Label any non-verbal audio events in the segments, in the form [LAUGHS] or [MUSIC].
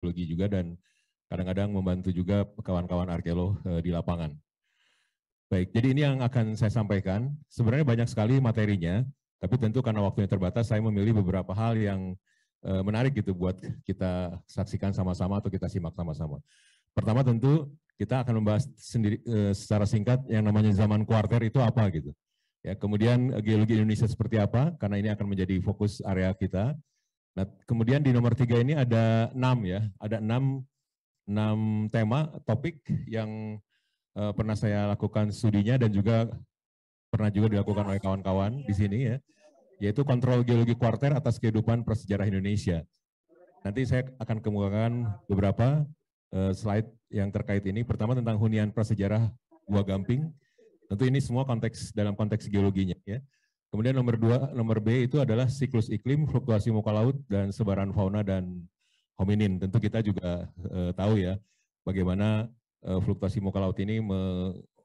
arkeologi juga dan kadang-kadang membantu juga kawan-kawan arkeolog eh, di lapangan. Baik, jadi ini yang akan saya sampaikan. Sebenarnya banyak sekali materinya, tapi tentu karena waktunya terbatas, saya memilih beberapa hal yang eh, menarik gitu buat kita saksikan sama-sama atau kita simak sama-sama. Pertama tentu kita akan membahas sendiri eh, secara singkat yang namanya zaman kuarter itu apa gitu. Ya, kemudian geologi Indonesia seperti apa karena ini akan menjadi fokus area kita. Nah, kemudian di nomor tiga ini ada enam ya, ada enam enam tema topik yang uh, pernah saya lakukan studinya dan juga pernah juga dilakukan oleh kawan-kawan di sini ya, yaitu kontrol geologi kuarter atas kehidupan prasejarah Indonesia. Nanti saya akan kemukakan beberapa uh, slide yang terkait ini. Pertama tentang hunian prasejarah Gua Gamping. Tentu ini semua konteks dalam konteks geologinya ya. Kemudian nomor dua, nomor B itu adalah siklus iklim, fluktuasi muka laut, dan sebaran fauna dan hominin. Tentu kita juga e, tahu ya bagaimana e, fluktuasi muka laut ini me,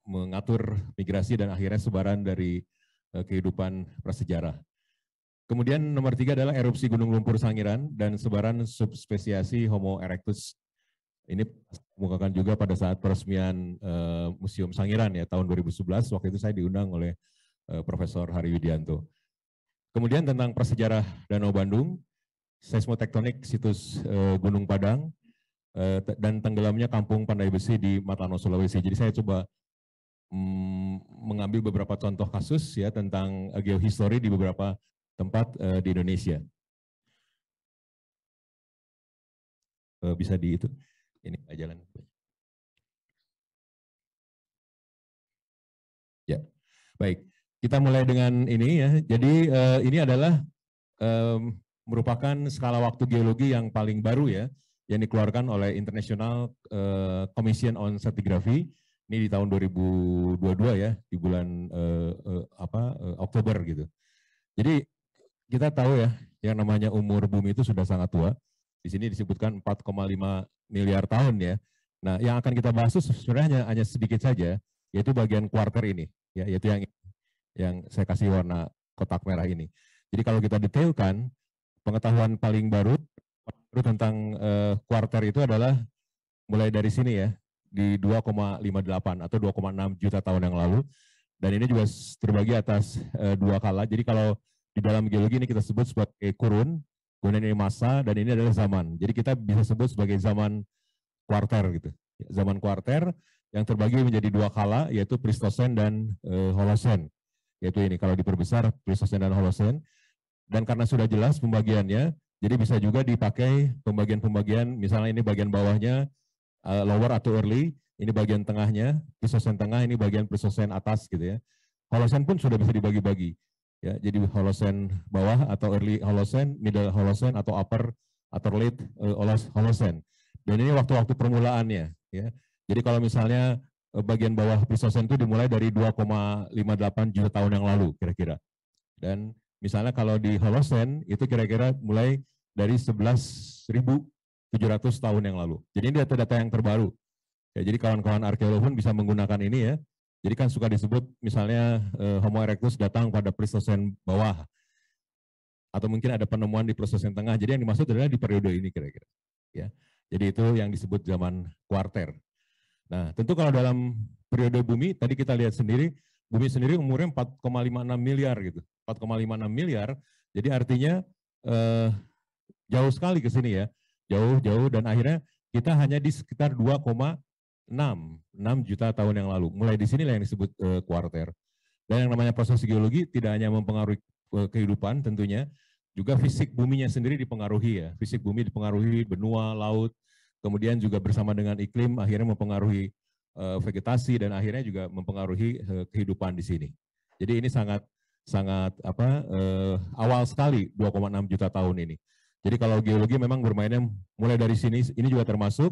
mengatur migrasi dan akhirnya sebaran dari e, kehidupan prasejarah. Kemudian nomor tiga adalah erupsi gunung lumpur Sangiran dan sebaran subspesiasi Homo erectus. Ini kemukakan juga pada saat peresmian e, Museum Sangiran ya tahun 2011. Waktu itu saya diundang oleh Eh, Profesor Hari Widianto. Kemudian tentang prasejarah Danau Bandung, seismotektonik situs eh, Gunung Padang, eh, dan tenggelamnya kampung Pandai Besi di Matano, Sulawesi. Jadi saya coba mm, mengambil beberapa contoh kasus ya tentang geohistori di beberapa tempat di Indonesia. bisa di itu, ini jalan. Ya, baik kita mulai dengan ini ya. Jadi uh, ini adalah um, merupakan skala waktu geologi yang paling baru ya, yang dikeluarkan oleh International uh, Commission on Stratigraphy. Ini di tahun 2022 ya, di bulan uh, uh, apa uh, Oktober gitu. Jadi kita tahu ya, yang namanya umur bumi itu sudah sangat tua. Di sini disebutkan 4,5 miliar tahun ya. Nah, yang akan kita bahas itu sebenarnya hanya, sedikit saja, yaitu bagian quarter ini, ya, yaitu yang yang saya kasih warna kotak merah ini. Jadi kalau kita detailkan, pengetahuan paling baru tentang uh, kuarter itu adalah mulai dari sini ya, di 2,58 atau 2,6 juta tahun yang lalu. Dan ini juga terbagi atas uh, dua kala. Jadi kalau di dalam geologi ini kita sebut sebagai kurun, kemudian ini masa, dan ini adalah zaman. Jadi kita bisa sebut sebagai zaman kuarter gitu. Zaman kuarter yang terbagi menjadi dua kala, yaitu Pleistosen dan uh, eh, Holosen yaitu ini kalau diperbesar Pleistosen dan Holosen. Dan karena sudah jelas pembagiannya, jadi bisa juga dipakai pembagian-pembagian, misalnya ini bagian bawahnya uh, lower atau early, ini bagian tengahnya, Pleistosen tengah, ini bagian Pleistosen atas gitu ya. Holosen pun sudah bisa dibagi-bagi. Ya, jadi Holosen bawah atau early Holosen, middle Holosen atau upper atau late uh, eh, Holosen. Dan ini waktu-waktu permulaannya ya. Jadi kalau misalnya Eh, bagian bawah Plisosem itu dimulai dari 2,58 juta tahun yang lalu kira-kira. Dan misalnya kalau di Holosen itu kira-kira mulai dari 11.700 tahun yang lalu. Jadi ini data-data yang terbaru. Ya, jadi kawan-kawan arkeolog pun bisa menggunakan ini ya. Jadi kan suka disebut misalnya eh, Homo erectus datang pada Pleistosen bawah atau mungkin ada penemuan di proses tengah. Jadi yang dimaksud adalah di periode ini kira-kira. Ya. Jadi itu yang disebut zaman kuarter. Nah, tentu kalau dalam periode bumi, tadi kita lihat sendiri, bumi sendiri umurnya 4,56 miliar gitu. 4,56 miliar, jadi artinya eh, jauh sekali ke sini ya. Jauh-jauh dan akhirnya kita hanya di sekitar 2,6 6 juta tahun yang lalu. Mulai di sinilah yang disebut eh, kuarter. Dan yang namanya proses geologi tidak hanya mempengaruhi eh, kehidupan tentunya, juga fisik buminya sendiri dipengaruhi ya. Fisik bumi dipengaruhi benua, laut, kemudian juga bersama dengan iklim akhirnya mempengaruhi eh, vegetasi dan akhirnya juga mempengaruhi eh, kehidupan di sini. Jadi ini sangat sangat apa uh, awal sekali 2,6 juta tahun ini. Jadi kalau geologi memang bermainnya mulai dari sini, ini juga termasuk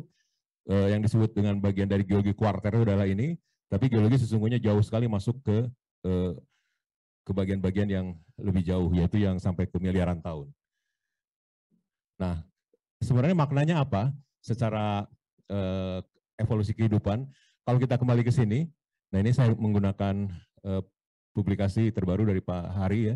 uh, yang disebut dengan bagian dari geologi kuarter adalah ini, tapi geologi sesungguhnya jauh sekali masuk ke uh, ke bagian-bagian yang lebih jauh yaitu yang sampai ke miliaran tahun. Nah, sebenarnya maknanya apa? secara eh, evolusi kehidupan. Kalau kita kembali ke sini, nah ini saya menggunakan eh, publikasi terbaru dari Pak Hari ya,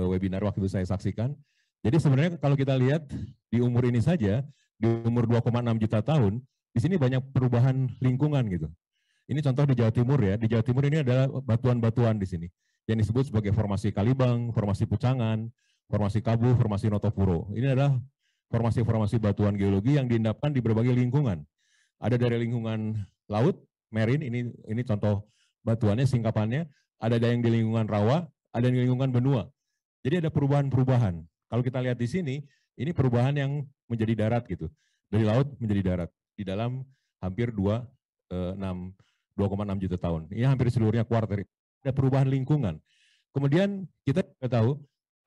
eh, webinar waktu itu saya saksikan. Jadi sebenarnya kalau kita lihat di umur ini saja, di umur 2,6 juta tahun, di sini banyak perubahan lingkungan gitu. Ini contoh di Jawa Timur ya, di Jawa Timur ini adalah batuan-batuan di sini. Yang disebut sebagai formasi Kalibang, formasi Pucangan, formasi Kabu, formasi Notopuro. Ini adalah formasi-formasi batuan geologi yang diendapkan di berbagai lingkungan. Ada dari lingkungan laut, marin, ini ini contoh batuannya, singkapannya. Ada yang di lingkungan rawa, ada yang di lingkungan benua. Jadi ada perubahan-perubahan. Kalau kita lihat di sini, ini perubahan yang menjadi darat gitu. Dari laut menjadi darat. Di dalam hampir 2,6 eh, juta tahun. Ini hampir seluruhnya kuarter. Ada perubahan lingkungan. Kemudian kita tahu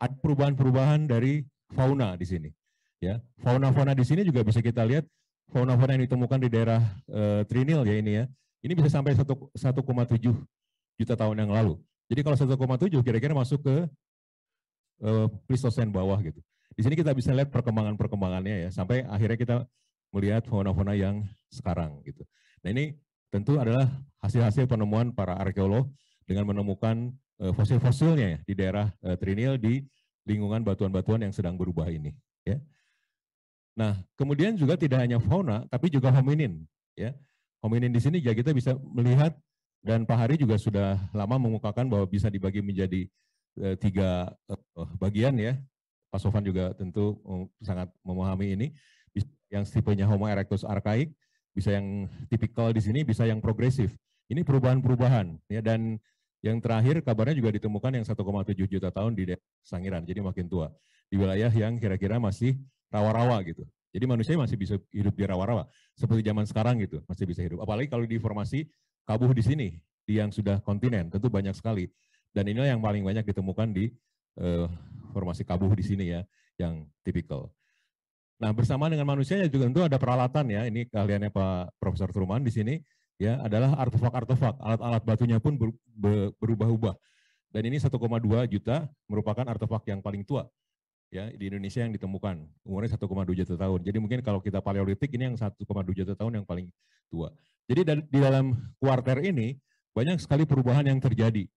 ada perubahan-perubahan dari fauna di sini. Ya, fauna-fauna di sini juga bisa kita lihat fauna-fauna yang ditemukan di daerah e, Trinil ya ini ya. Ini bisa sampai 1,7 juta tahun yang lalu. Jadi kalau 1,7 kira-kira masuk ke e, eh, Pleistosen bawah gitu. Di sini kita bisa lihat perkembangan-perkembangannya ya sampai akhirnya kita melihat fauna-fauna yang sekarang gitu. Nah ini tentu adalah hasil-hasil penemuan para arkeolog dengan menemukan eh, fosil-fosilnya ya, di daerah Trinil di lingkungan batuan-batuan yang sedang berubah ini. Ya. Nah, kemudian juga tidak hanya fauna, tapi juga hominin. Ya, hominin di sini ya kita bisa melihat dan Pak Hari juga sudah lama mengukakan bahwa bisa dibagi menjadi e, tiga eh, eh, bagian ya. Pak Sofan juga tentu sangat memahami ini. Yang tipenya Homo erectus archaic, bisa yang tipikal di sini, bisa yang progresif. Ini perubahan-perubahan ya dan yang terakhir kabarnya juga ditemukan yang 1,7 juta tahun di Sangiran, jadi makin tua. Di wilayah yang kira-kira masih rawa-rawa gitu. Jadi manusia masih bisa hidup di rawa-rawa. Seperti zaman sekarang gitu, masih bisa hidup. Apalagi kalau di diinformasi kabuh di sini, di yang sudah kontinen, tentu banyak sekali. Dan inilah yang paling banyak ditemukan di uh, eh, formasi kabuh di sini ya, yang tipikal. Nah, bersama dengan manusianya juga tentu ada peralatan ya. Ini keahliannya Pak Profesor Truman di sini ya adalah artefak-artefak, alat-alat batunya pun berubah-ubah. Dan ini 1,2 juta merupakan artefak yang paling tua ya di Indonesia yang ditemukan. Umurnya 1,2 juta tahun. Jadi mungkin kalau kita paleolitik ini yang 1,2 juta tahun yang paling tua. Jadi di dalam kuarter ini banyak sekali perubahan yang terjadi.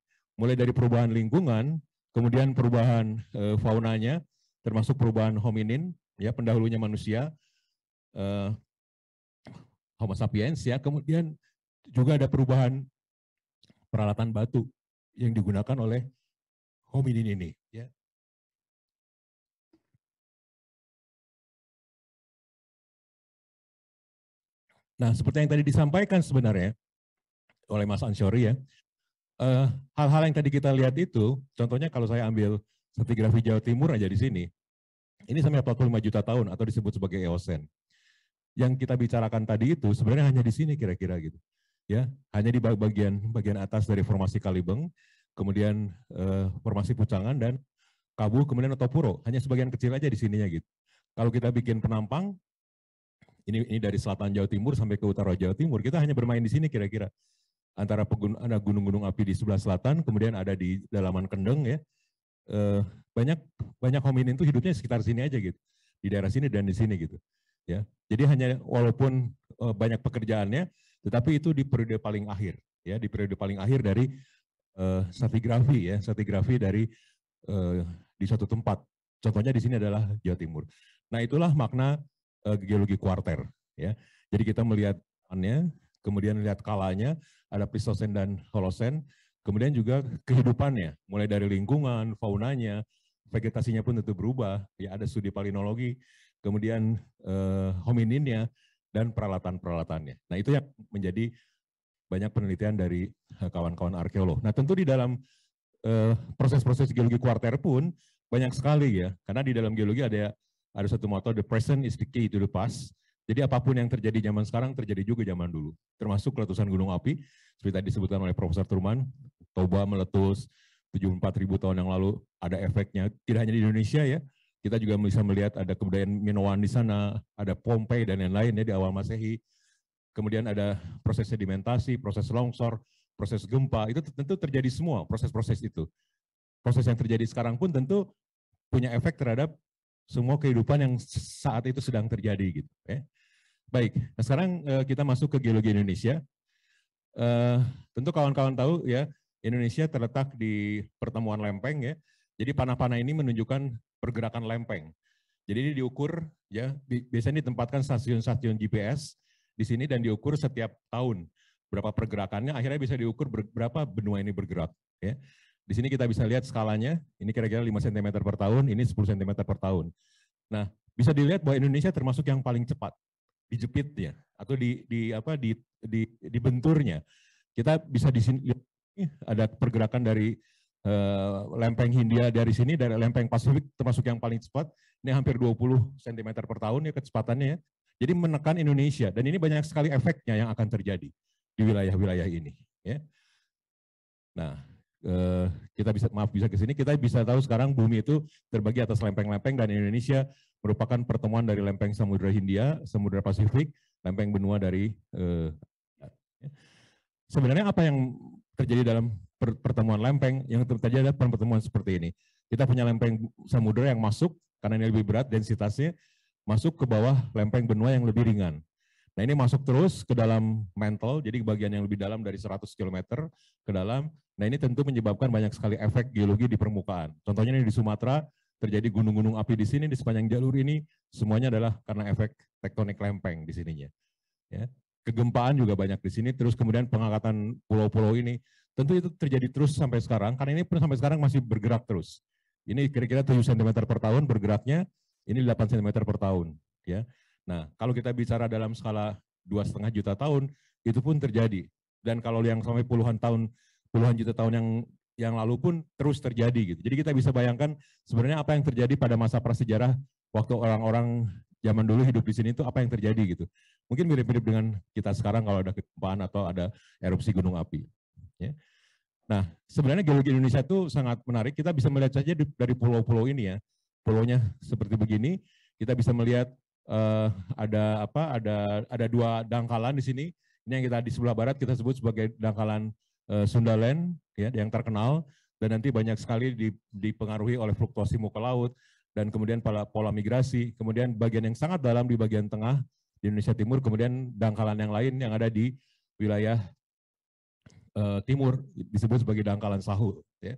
Mulai dari perubahan lingkungan, kemudian perubahan e, faunanya, termasuk perubahan hominin, ya pendahulunya manusia, e, Homo sapiens ya, kemudian juga ada perubahan peralatan batu yang digunakan oleh hominin ini. Ya. Nah, seperti yang tadi disampaikan sebenarnya oleh Mas Ansyori ya, eh, hal-hal uh, yang tadi kita lihat itu, contohnya kalau saya ambil stratigrafi Jawa Timur aja di sini, ini sampai 45 juta tahun atau disebut sebagai Eosen. Yang kita bicarakan tadi itu sebenarnya hanya di sini kira-kira gitu ya hanya di bagian bagian atas dari formasi Kalibeng, kemudian eh, formasi Pucangan dan Kabu kemudian Otopuro, hanya sebagian kecil aja di sininya gitu. Kalau kita bikin penampang ini ini dari selatan Jawa Timur sampai ke utara Jawa Timur, kita hanya bermain di sini kira-kira. Antara ada gunung-gunung api di sebelah selatan, kemudian ada di dalaman Kendeng ya. Eh, banyak banyak hominin itu hidupnya sekitar sini aja gitu. Di daerah sini dan di sini gitu. Ya. Jadi hanya walaupun eh, banyak pekerjaannya, tetapi itu di periode paling akhir, ya di periode paling akhir dari uh, stratigrafi ya, stratigrafi dari uh, di satu tempat. Contohnya di sini adalah Jawa Timur. Nah itulah makna uh, geologi kuarter, ya. Jadi kita melihat annya kemudian lihat kalanya, ada Pleistosen dan Holosen, kemudian juga kehidupannya, mulai dari lingkungan, faunanya, vegetasinya pun tentu berubah. Ya ada studi palinologi, kemudian eh, homininnya, dan peralatan-peralatannya. Nah itu yang menjadi banyak penelitian dari eh, kawan-kawan arkeolog. Nah tentu di dalam eh, proses-proses uh, geologi kuarter pun banyak sekali ya, karena di dalam geologi ada ada satu motto the present is the key to the past. Jadi apapun yang terjadi zaman sekarang terjadi juga zaman dulu, termasuk letusan gunung api seperti tadi disebutkan oleh Profesor Truman, Toba meletus ribu tahun yang lalu ada efeknya tidak hanya di Indonesia ya, kita juga bisa melihat ada kebudayaan Minoan di sana, ada Pompei dan lain-lain ya di awal Masehi. Kemudian ada proses sedimentasi, proses longsor, proses gempa, itu tentu terjadi semua proses-proses itu. Proses yang terjadi sekarang pun tentu punya efek terhadap semua kehidupan yang saat itu sedang terjadi gitu ya. Baik, nah sekarang uh, kita masuk ke geologi Indonesia. Uh, tentu kawan-kawan tahu ya, Indonesia terletak di pertemuan lempeng ya. Jadi panah-panah ini menunjukkan pergerakan lempeng. Jadi ini diukur ya biasanya ditempatkan stasiun-stasiun GPS di sini dan diukur setiap tahun berapa pergerakannya akhirnya bisa diukur berapa benua ini bergerak ya. Di sini kita bisa lihat skalanya, ini kira-kira 5 cm per tahun, ini 10 cm per tahun. Nah, bisa dilihat bahwa Indonesia termasuk yang paling cepat di ya, atau di di apa di di, di benturnya. Kita bisa di sini ada pergerakan dari Eh, lempeng Hindia dari sini, dari lempeng Pasifik termasuk yang paling cepat, ini hampir 20 cm per tahun ya kecepatannya ya. Jadi menekan Indonesia dan ini banyak sekali efeknya yang akan terjadi di wilayah-wilayah ini. Ya. Nah, eh, kita bisa maaf bisa ke sini kita bisa tahu sekarang bumi itu terbagi atas lempeng-lempeng dan Indonesia merupakan pertemuan dari lempeng Samudra Hindia, Samudra Pasifik, lempeng benua dari eh, ya. sebenarnya apa yang terjadi dalam pertemuan lempeng yang terjadi ada pertemuan seperti ini. Kita punya lempeng samudera yang masuk karena ini lebih berat densitasnya masuk ke bawah lempeng benua yang lebih ringan. Nah ini masuk terus ke dalam mantle, jadi bagian yang lebih dalam dari 100 km ke dalam. Nah ini tentu menyebabkan banyak sekali efek geologi di permukaan. Contohnya ini di Sumatera, terjadi gunung-gunung api di sini, di sepanjang jalur ini, semuanya adalah karena efek tektonik lempeng di sininya. Ya. Kegempaan juga banyak di sini, terus kemudian pengangkatan pulau-pulau ini, Tentu itu terjadi terus sampai sekarang, karena ini pun sampai sekarang masih bergerak terus. Ini kira-kira 7 cm per tahun bergeraknya, ini 8 cm per tahun. ya. Nah, kalau kita bicara dalam skala dua setengah juta tahun, itu pun terjadi. Dan kalau yang sampai puluhan tahun, puluhan juta tahun yang yang lalu pun terus terjadi gitu. Jadi kita bisa bayangkan sebenarnya apa yang terjadi pada masa prasejarah waktu orang-orang zaman dulu hidup di sini itu apa yang terjadi gitu. Mungkin mirip-mirip dengan kita sekarang kalau ada kegempaan atau ada erupsi gunung api. Ya. Nah, sebenarnya geologi Indonesia itu sangat menarik. Kita bisa melihat saja dari pulau-pulau ini ya. Pulaunya seperti begini, kita bisa melihat uh, ada apa? Ada ada dua dangkalan di sini. Ini yang kita di sebelah barat kita sebut sebagai dangkalan uh, eh, Sundaland ya yang terkenal dan nanti banyak sekali dipengaruhi oleh fluktuasi muka laut dan kemudian pola, pola migrasi, kemudian bagian yang sangat dalam di bagian tengah di Indonesia Timur, kemudian dangkalan yang lain yang ada di wilayah Eh, timur disebut sebagai dangkalan sahur Ya.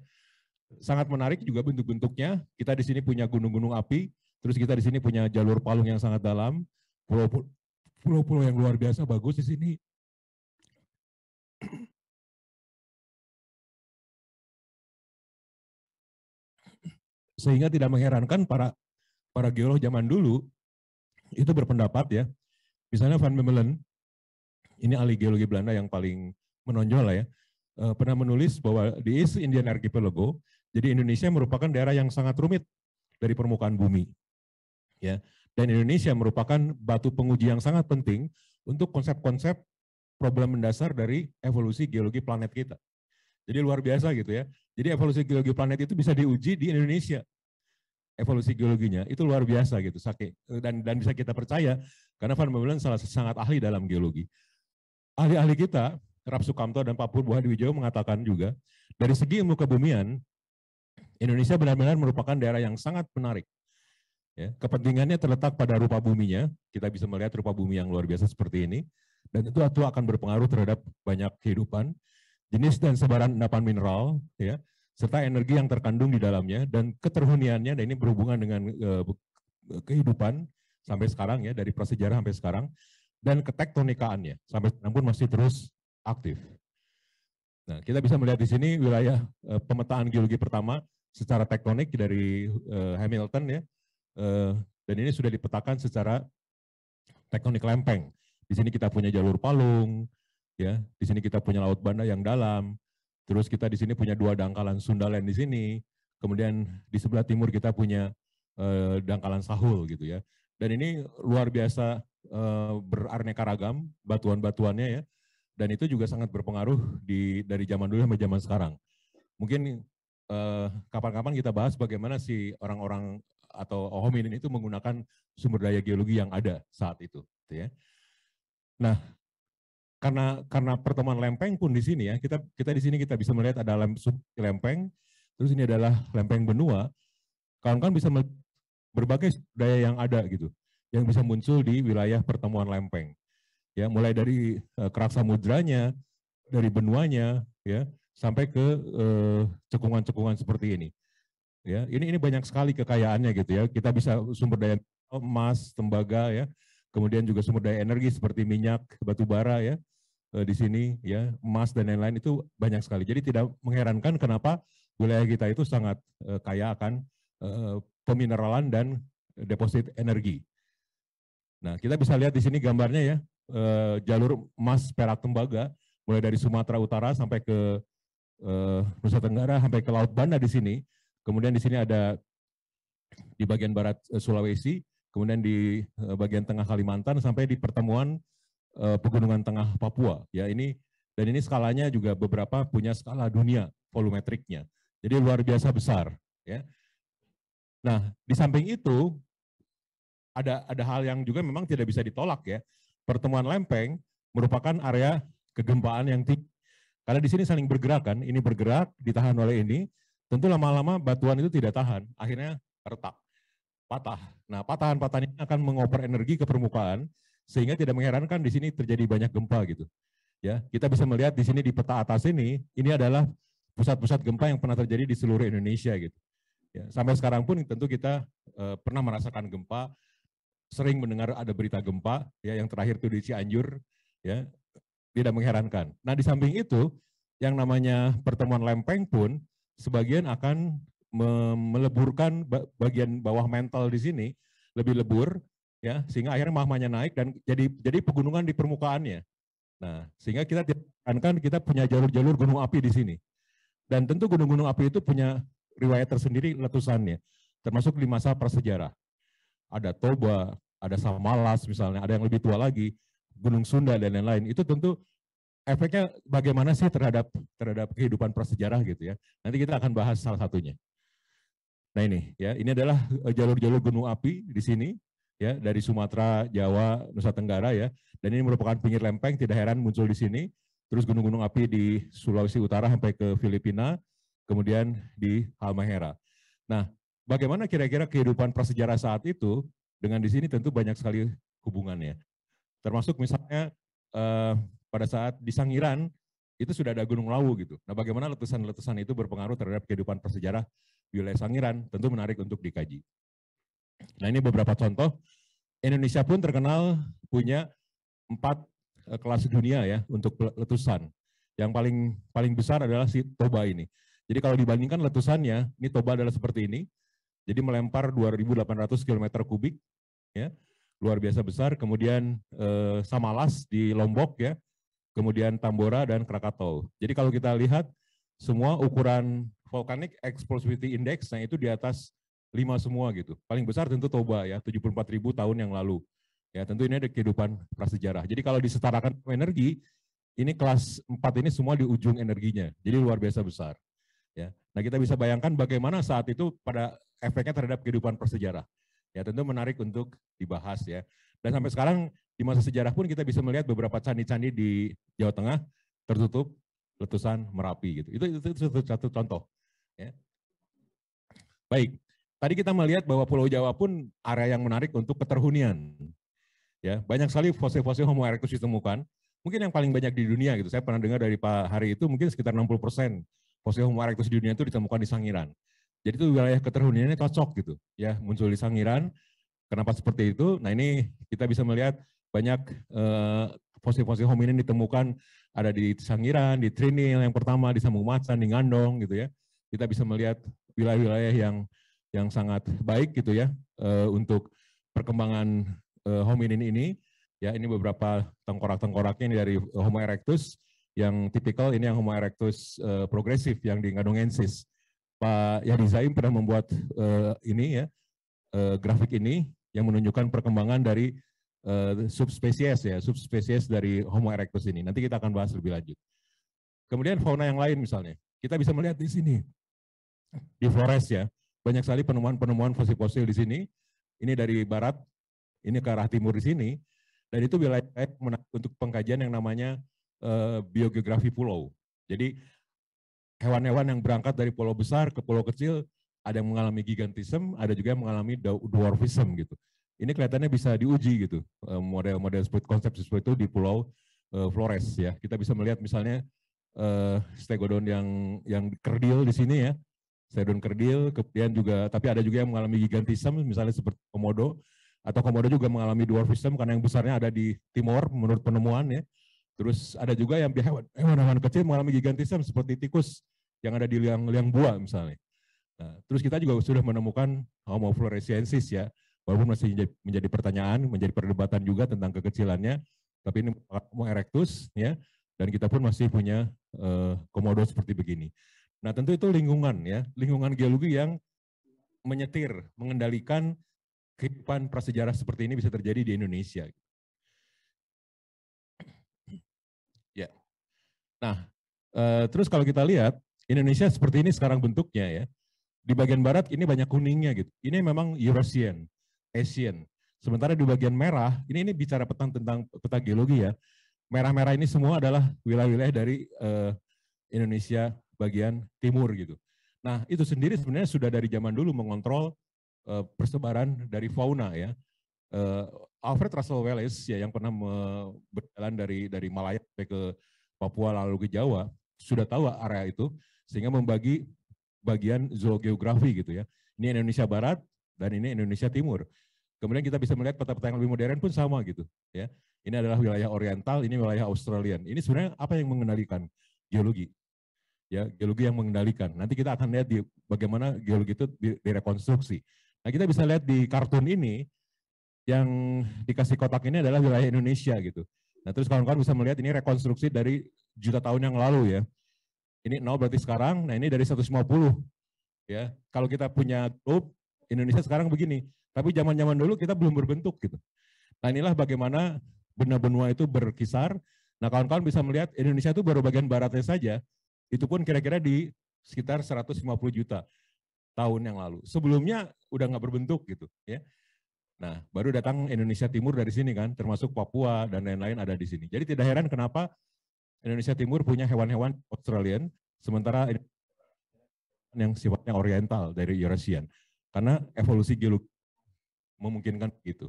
Sangat menarik juga bentuk-bentuknya. Kita di sini punya gunung-gunung api, terus kita di sini punya jalur palung yang sangat dalam, pulau-pulau yang luar biasa bagus di sini. Sehingga tidak mengherankan para para geolog zaman dulu itu berpendapat ya. Misalnya Van Bemmelen, ini ahli geologi Belanda yang paling menonjol lah ya, eh, pernah menulis bahwa di East Indian Archipelago, jadi Indonesia merupakan daerah yang sangat rumit dari permukaan bumi. Ya, dan Indonesia merupakan batu penguji yang sangat penting untuk konsep-konsep problem mendasar dari evolusi geologi planet kita. Jadi luar biasa gitu ya. Jadi evolusi geologi planet itu bisa diuji di Indonesia. Evolusi geologinya itu luar biasa gitu. Sake. Eh, dan, dan bisa kita percaya karena Van Meulen salah sangat ahli dalam geologi. Ahli-ahli kita Rap Sukamto dan Pak Purbuhan Wijaya mengatakan juga, dari segi ilmu kebumian, Indonesia benar-benar merupakan daerah yang sangat menarik. Ya, kepentingannya terletak pada rupa buminya, kita bisa melihat rupa bumi yang luar biasa seperti ini, dan itu itu akan berpengaruh terhadap banyak kehidupan, jenis dan sebaran endapan mineral, ya, serta energi yang terkandung di dalamnya dan keterhuniannya dan ini berhubungan dengan eh, kehidupan sampai sekarang ya dari prasejarah sampai sekarang dan ketektonikaannya sampai namun masih terus aktif. Nah, kita bisa melihat di sini wilayah e, pemetaan geologi pertama secara tektonik dari e, Hamilton ya. E, dan ini sudah dipetakan secara tektonik lempeng. Di sini kita punya jalur palung, ya. Di sini kita punya laut banda yang dalam. Terus kita di sini punya dua dangkalan Sundaland di sini. Kemudian di sebelah timur kita punya e, dangkalan Sahul gitu ya. Dan ini luar biasa e, beraneka ragam batuan-batuannya ya dan itu juga sangat berpengaruh di dari zaman dulu sampai zaman sekarang. Mungkin eh, kapan-kapan eh, kita bahas bagaimana si orang-orang atau hominin itu menggunakan sumber daya geologi yang ada saat itu, gitu ya. Nah, karena karena pertemuan lempeng pun di sini ya, kita kita di sini kita bisa melihat ada lempeng, terus ini adalah lempeng benua. Kawan-kawan bisa berbagai daya yang ada gitu, yang bisa muncul di wilayah pertemuan lempeng ya mulai dari uh, eh, samudranya, samudranya dari benuanya, ya sampai ke eh, cekungan-cekungan uh, seperti ini. Ya, ini ini banyak sekali kekayaannya gitu ya. Kita bisa sumber daya emas, tembaga ya, kemudian juga sumber daya energi seperti minyak, batu bara ya uh, di sini ya, emas dan lain-lain itu banyak sekali. Jadi tidak mengherankan kenapa wilayah kita itu sangat uh, kaya akan uh, pemineralan dan deposit energi. Nah, kita bisa lihat di sini gambarnya ya, uh, jalur emas perak tembaga mulai dari Sumatera Utara sampai ke uh, Nusa Tenggara sampai ke Laut Banda di sini. Kemudian di sini ada di bagian barat eh, Sulawesi, kemudian di bagian tengah Kalimantan sampai di pertemuan uh, pegunungan tengah Papua. Ya ini dan ini skalanya juga beberapa punya skala dunia volumetriknya. Jadi luar biasa besar, ya. Nah, di samping itu ada ada hal yang juga memang tidak bisa ditolak ya pertemuan lempeng merupakan area kegempaan yang tinggi. Karena di sini saling bergerak kan, ini bergerak, ditahan oleh ini, tentu lama-lama batuan itu tidak tahan, akhirnya retak, patah. Nah, patahan-patahan ini akan mengoper energi ke permukaan, sehingga tidak mengherankan di sini terjadi banyak gempa gitu. Ya, kita bisa melihat di sini di peta atas ini, ini adalah pusat-pusat gempa yang pernah terjadi di seluruh Indonesia gitu. Ya, sampai sekarang pun tentu kita e, pernah merasakan gempa sering mendengar ada berita gempa, ya yang terakhir itu di Cianjur, ya tidak mengherankan. Nah di samping itu, yang namanya pertemuan lempeng pun sebagian akan meleburkan bagian bawah mental di sini lebih lebur ya sehingga akhirnya mahmanya naik dan jadi jadi pegunungan di permukaannya nah sehingga kita kan kita punya jalur-jalur gunung api di sini dan tentu gunung-gunung api itu punya riwayat tersendiri letusannya termasuk di masa prasejarah ada Toba, ada Samalas misalnya, ada yang lebih tua lagi, Gunung Sunda dan lain-lain. Itu tentu efeknya bagaimana sih terhadap terhadap kehidupan prasejarah gitu ya. Nanti kita akan bahas salah satunya. Nah ini ya, ini adalah eh, jalur-jalur gunung api di sini ya dari Sumatera, Jawa, Nusa Tenggara ya. Dan ini merupakan pinggir lempeng, tidak heran muncul di sini. Terus gunung-gunung api di Sulawesi Utara sampai ke Filipina, kemudian di Halmahera. Nah, Bagaimana kira-kira kehidupan prasejarah saat itu dengan di sini tentu banyak sekali hubungannya. Termasuk misalnya eh, pada saat di Sangiran itu sudah ada Gunung Lawu gitu. Nah bagaimana letusan-letusan itu berpengaruh terhadap kehidupan prasejarah wilayah Sangiran tentu menarik untuk dikaji. Nah ini beberapa contoh. Indonesia pun terkenal punya empat eh, kelas dunia ya untuk letusan. Yang paling paling besar adalah si Toba ini. Jadi kalau dibandingkan letusannya, ini Toba adalah seperti ini, jadi melempar 2.800 km kubik, ya luar biasa besar. Kemudian eh, Samalas di Lombok ya, kemudian Tambora dan Krakatau. Jadi kalau kita lihat semua ukuran volcanic explosivity index, yang itu di atas lima semua gitu. Paling besar tentu Toba ya, 74.000 tahun yang lalu. Ya tentu ini ada kehidupan prasejarah. Jadi kalau disetarakan energi, ini kelas 4 ini semua di ujung energinya. Jadi luar biasa besar. Ya. Nah, kita bisa bayangkan bagaimana saat itu pada efeknya terhadap kehidupan persejarah. Ya, tentu menarik untuk dibahas ya. Dan sampai sekarang di masa sejarah pun kita bisa melihat beberapa candi-candi di Jawa Tengah tertutup letusan Merapi gitu. Itu itu, itu satu contoh ya. Baik. Tadi kita melihat bahwa Pulau Jawa pun area yang menarik untuk keterhunian. Ya, banyak sekali fosil-fosil Homo erectus ditemukan. Mungkin yang paling banyak di dunia gitu. Saya pernah dengar dari Pak Hari itu mungkin sekitar 60 persen Fosil Homo erectus di dunia itu ditemukan di Sangiran. Jadi itu wilayah keterhuniannya cocok gitu, ya muncul di Sangiran. Kenapa seperti itu? Nah ini kita bisa melihat banyak eh, fosil-fosil eh, hominin ditemukan ada di Sangiran, di Trinil yang pertama, di Sambung Macan, di Ngandong gitu ya. Kita bisa melihat wilayah-wilayah yang yang sangat baik gitu ya eh, untuk perkembangan eh, hominin ini. Ya ini beberapa tengkorak-tengkoraknya ini dari Homo erectus yang tipikal ini yang Homo erectus uh, progresif yang di Ngadongensis. Pak Yadi Zaim pernah membuat uh, ini ya uh, grafik ini yang menunjukkan perkembangan dari uh, subspesies ya subspesies dari Homo erectus ini. Nanti kita akan bahas lebih lanjut. Kemudian fauna yang lain misalnya, kita bisa melihat di sini di Flores ya banyak sekali penemuan-penemuan fosil-fosil di sini. Ini dari barat, ini ke arah timur di sini. Dan itu wilayah untuk pengkajian yang namanya Eh, biogeografi pulau. Jadi hewan-hewan yang berangkat dari pulau besar ke pulau kecil ada yang mengalami gigantisme, ada juga yang mengalami dwarfism gitu. Ini kelihatannya bisa diuji gitu eh, model-model seperti konsep seperti itu di Pulau eh, Flores ya. Kita bisa melihat misalnya uh, stegodon yang yang kerdil di sini ya, stegodon kerdil, kemudian juga tapi ada juga yang mengalami gigantisme misalnya seperti komodo atau komodo juga mengalami dwarfism karena yang besarnya ada di Timor menurut penemuan ya. Terus ada juga yang hewan, hewan-hewan kecil mengalami gigantisme seperti tikus yang ada di liang-liang buah misalnya. Nah, terus kita juga sudah menemukan Homo floresiensis ya, walaupun masih menjadi pertanyaan, menjadi perdebatan juga tentang kekecilannya, tapi ini Homo erectus ya, dan kita pun masih punya uh, komodo seperti begini. Nah tentu itu lingkungan ya, lingkungan geologi yang menyetir, mengendalikan kehidupan prasejarah seperti ini bisa terjadi di Indonesia. Nah, eh, terus kalau kita lihat Indonesia seperti ini sekarang bentuknya ya. Di bagian barat ini banyak kuningnya gitu. Ini memang Eurasian, Asian. Sementara di bagian merah, ini ini bicara petang tentang peta geologi ya. Merah-merah ini semua adalah wilayah-wilayah dari eh, Indonesia bagian timur gitu. Nah, itu sendiri sebenarnya sudah dari zaman dulu mengontrol eh, persebaran dari fauna ya. Uh, Alfred Russel Wallace ya yang pernah berjalan dari dari Malaya ke Papua lalu ke Jawa, sudah tahu area itu, sehingga membagi bagian zoogeografi gitu ya. Ini Indonesia Barat dan ini Indonesia Timur. Kemudian kita bisa melihat peta-peta yang lebih modern pun sama gitu ya. Ini adalah wilayah oriental, ini wilayah Australian. Ini sebenarnya apa yang mengendalikan? Geologi. Ya, geologi yang mengendalikan. Nanti kita akan lihat di bagaimana geologi itu direkonstruksi. Nah, kita bisa lihat di kartun ini yang dikasih kotak ini adalah wilayah Indonesia gitu. Nah, terus kawan-kawan bisa melihat ini rekonstruksi dari juta tahun yang lalu ya. Ini nol berarti sekarang, nah ini dari 150. Ya, kalau kita punya globe, Indonesia sekarang begini. Tapi zaman-zaman dulu kita belum berbentuk gitu. Nah, inilah bagaimana benua-benua itu berkisar. Nah, kawan-kawan bisa melihat Indonesia itu baru bagian baratnya saja, itu pun kira-kira di sekitar 150 juta tahun yang lalu. Sebelumnya udah nggak berbentuk gitu ya. Nah, baru datang Indonesia Timur dari sini kan, termasuk Papua dan lain-lain ada di sini. Jadi tidak heran kenapa Indonesia Timur punya hewan-hewan Australian, sementara yang sifatnya oriental dari Eurasian. Karena evolusi geologi memungkinkan begitu.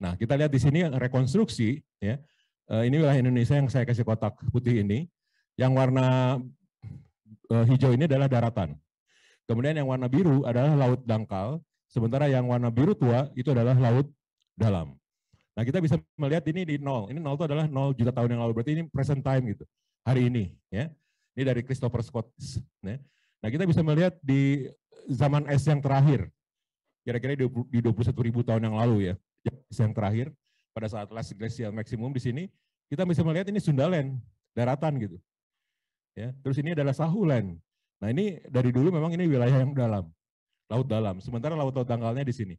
Nah, kita lihat di sini rekonstruksi ya. Eh, ini wilayah Indonesia yang saya kasih kotak putih ini. Yang warna eh, hijau ini adalah daratan. Kemudian yang warna biru adalah laut dangkal Sementara yang warna biru tua itu adalah laut dalam. Nah kita bisa melihat ini di nol. Ini nol itu adalah nol juta tahun yang lalu. Berarti ini present time gitu. Hari ini ya. Ini dari Christopher Scott. Ya. Nah kita bisa melihat di zaman es yang terakhir. Kira-kira di 21 ribu tahun yang lalu ya. Es yang terakhir pada saat last glacial maximum di sini. Kita bisa melihat ini Sundaland, daratan gitu. Ya, terus ini adalah Sahuland. Nah ini dari dulu memang ini wilayah yang dalam laut dalam. Sementara laut laut dangkalnya di sini.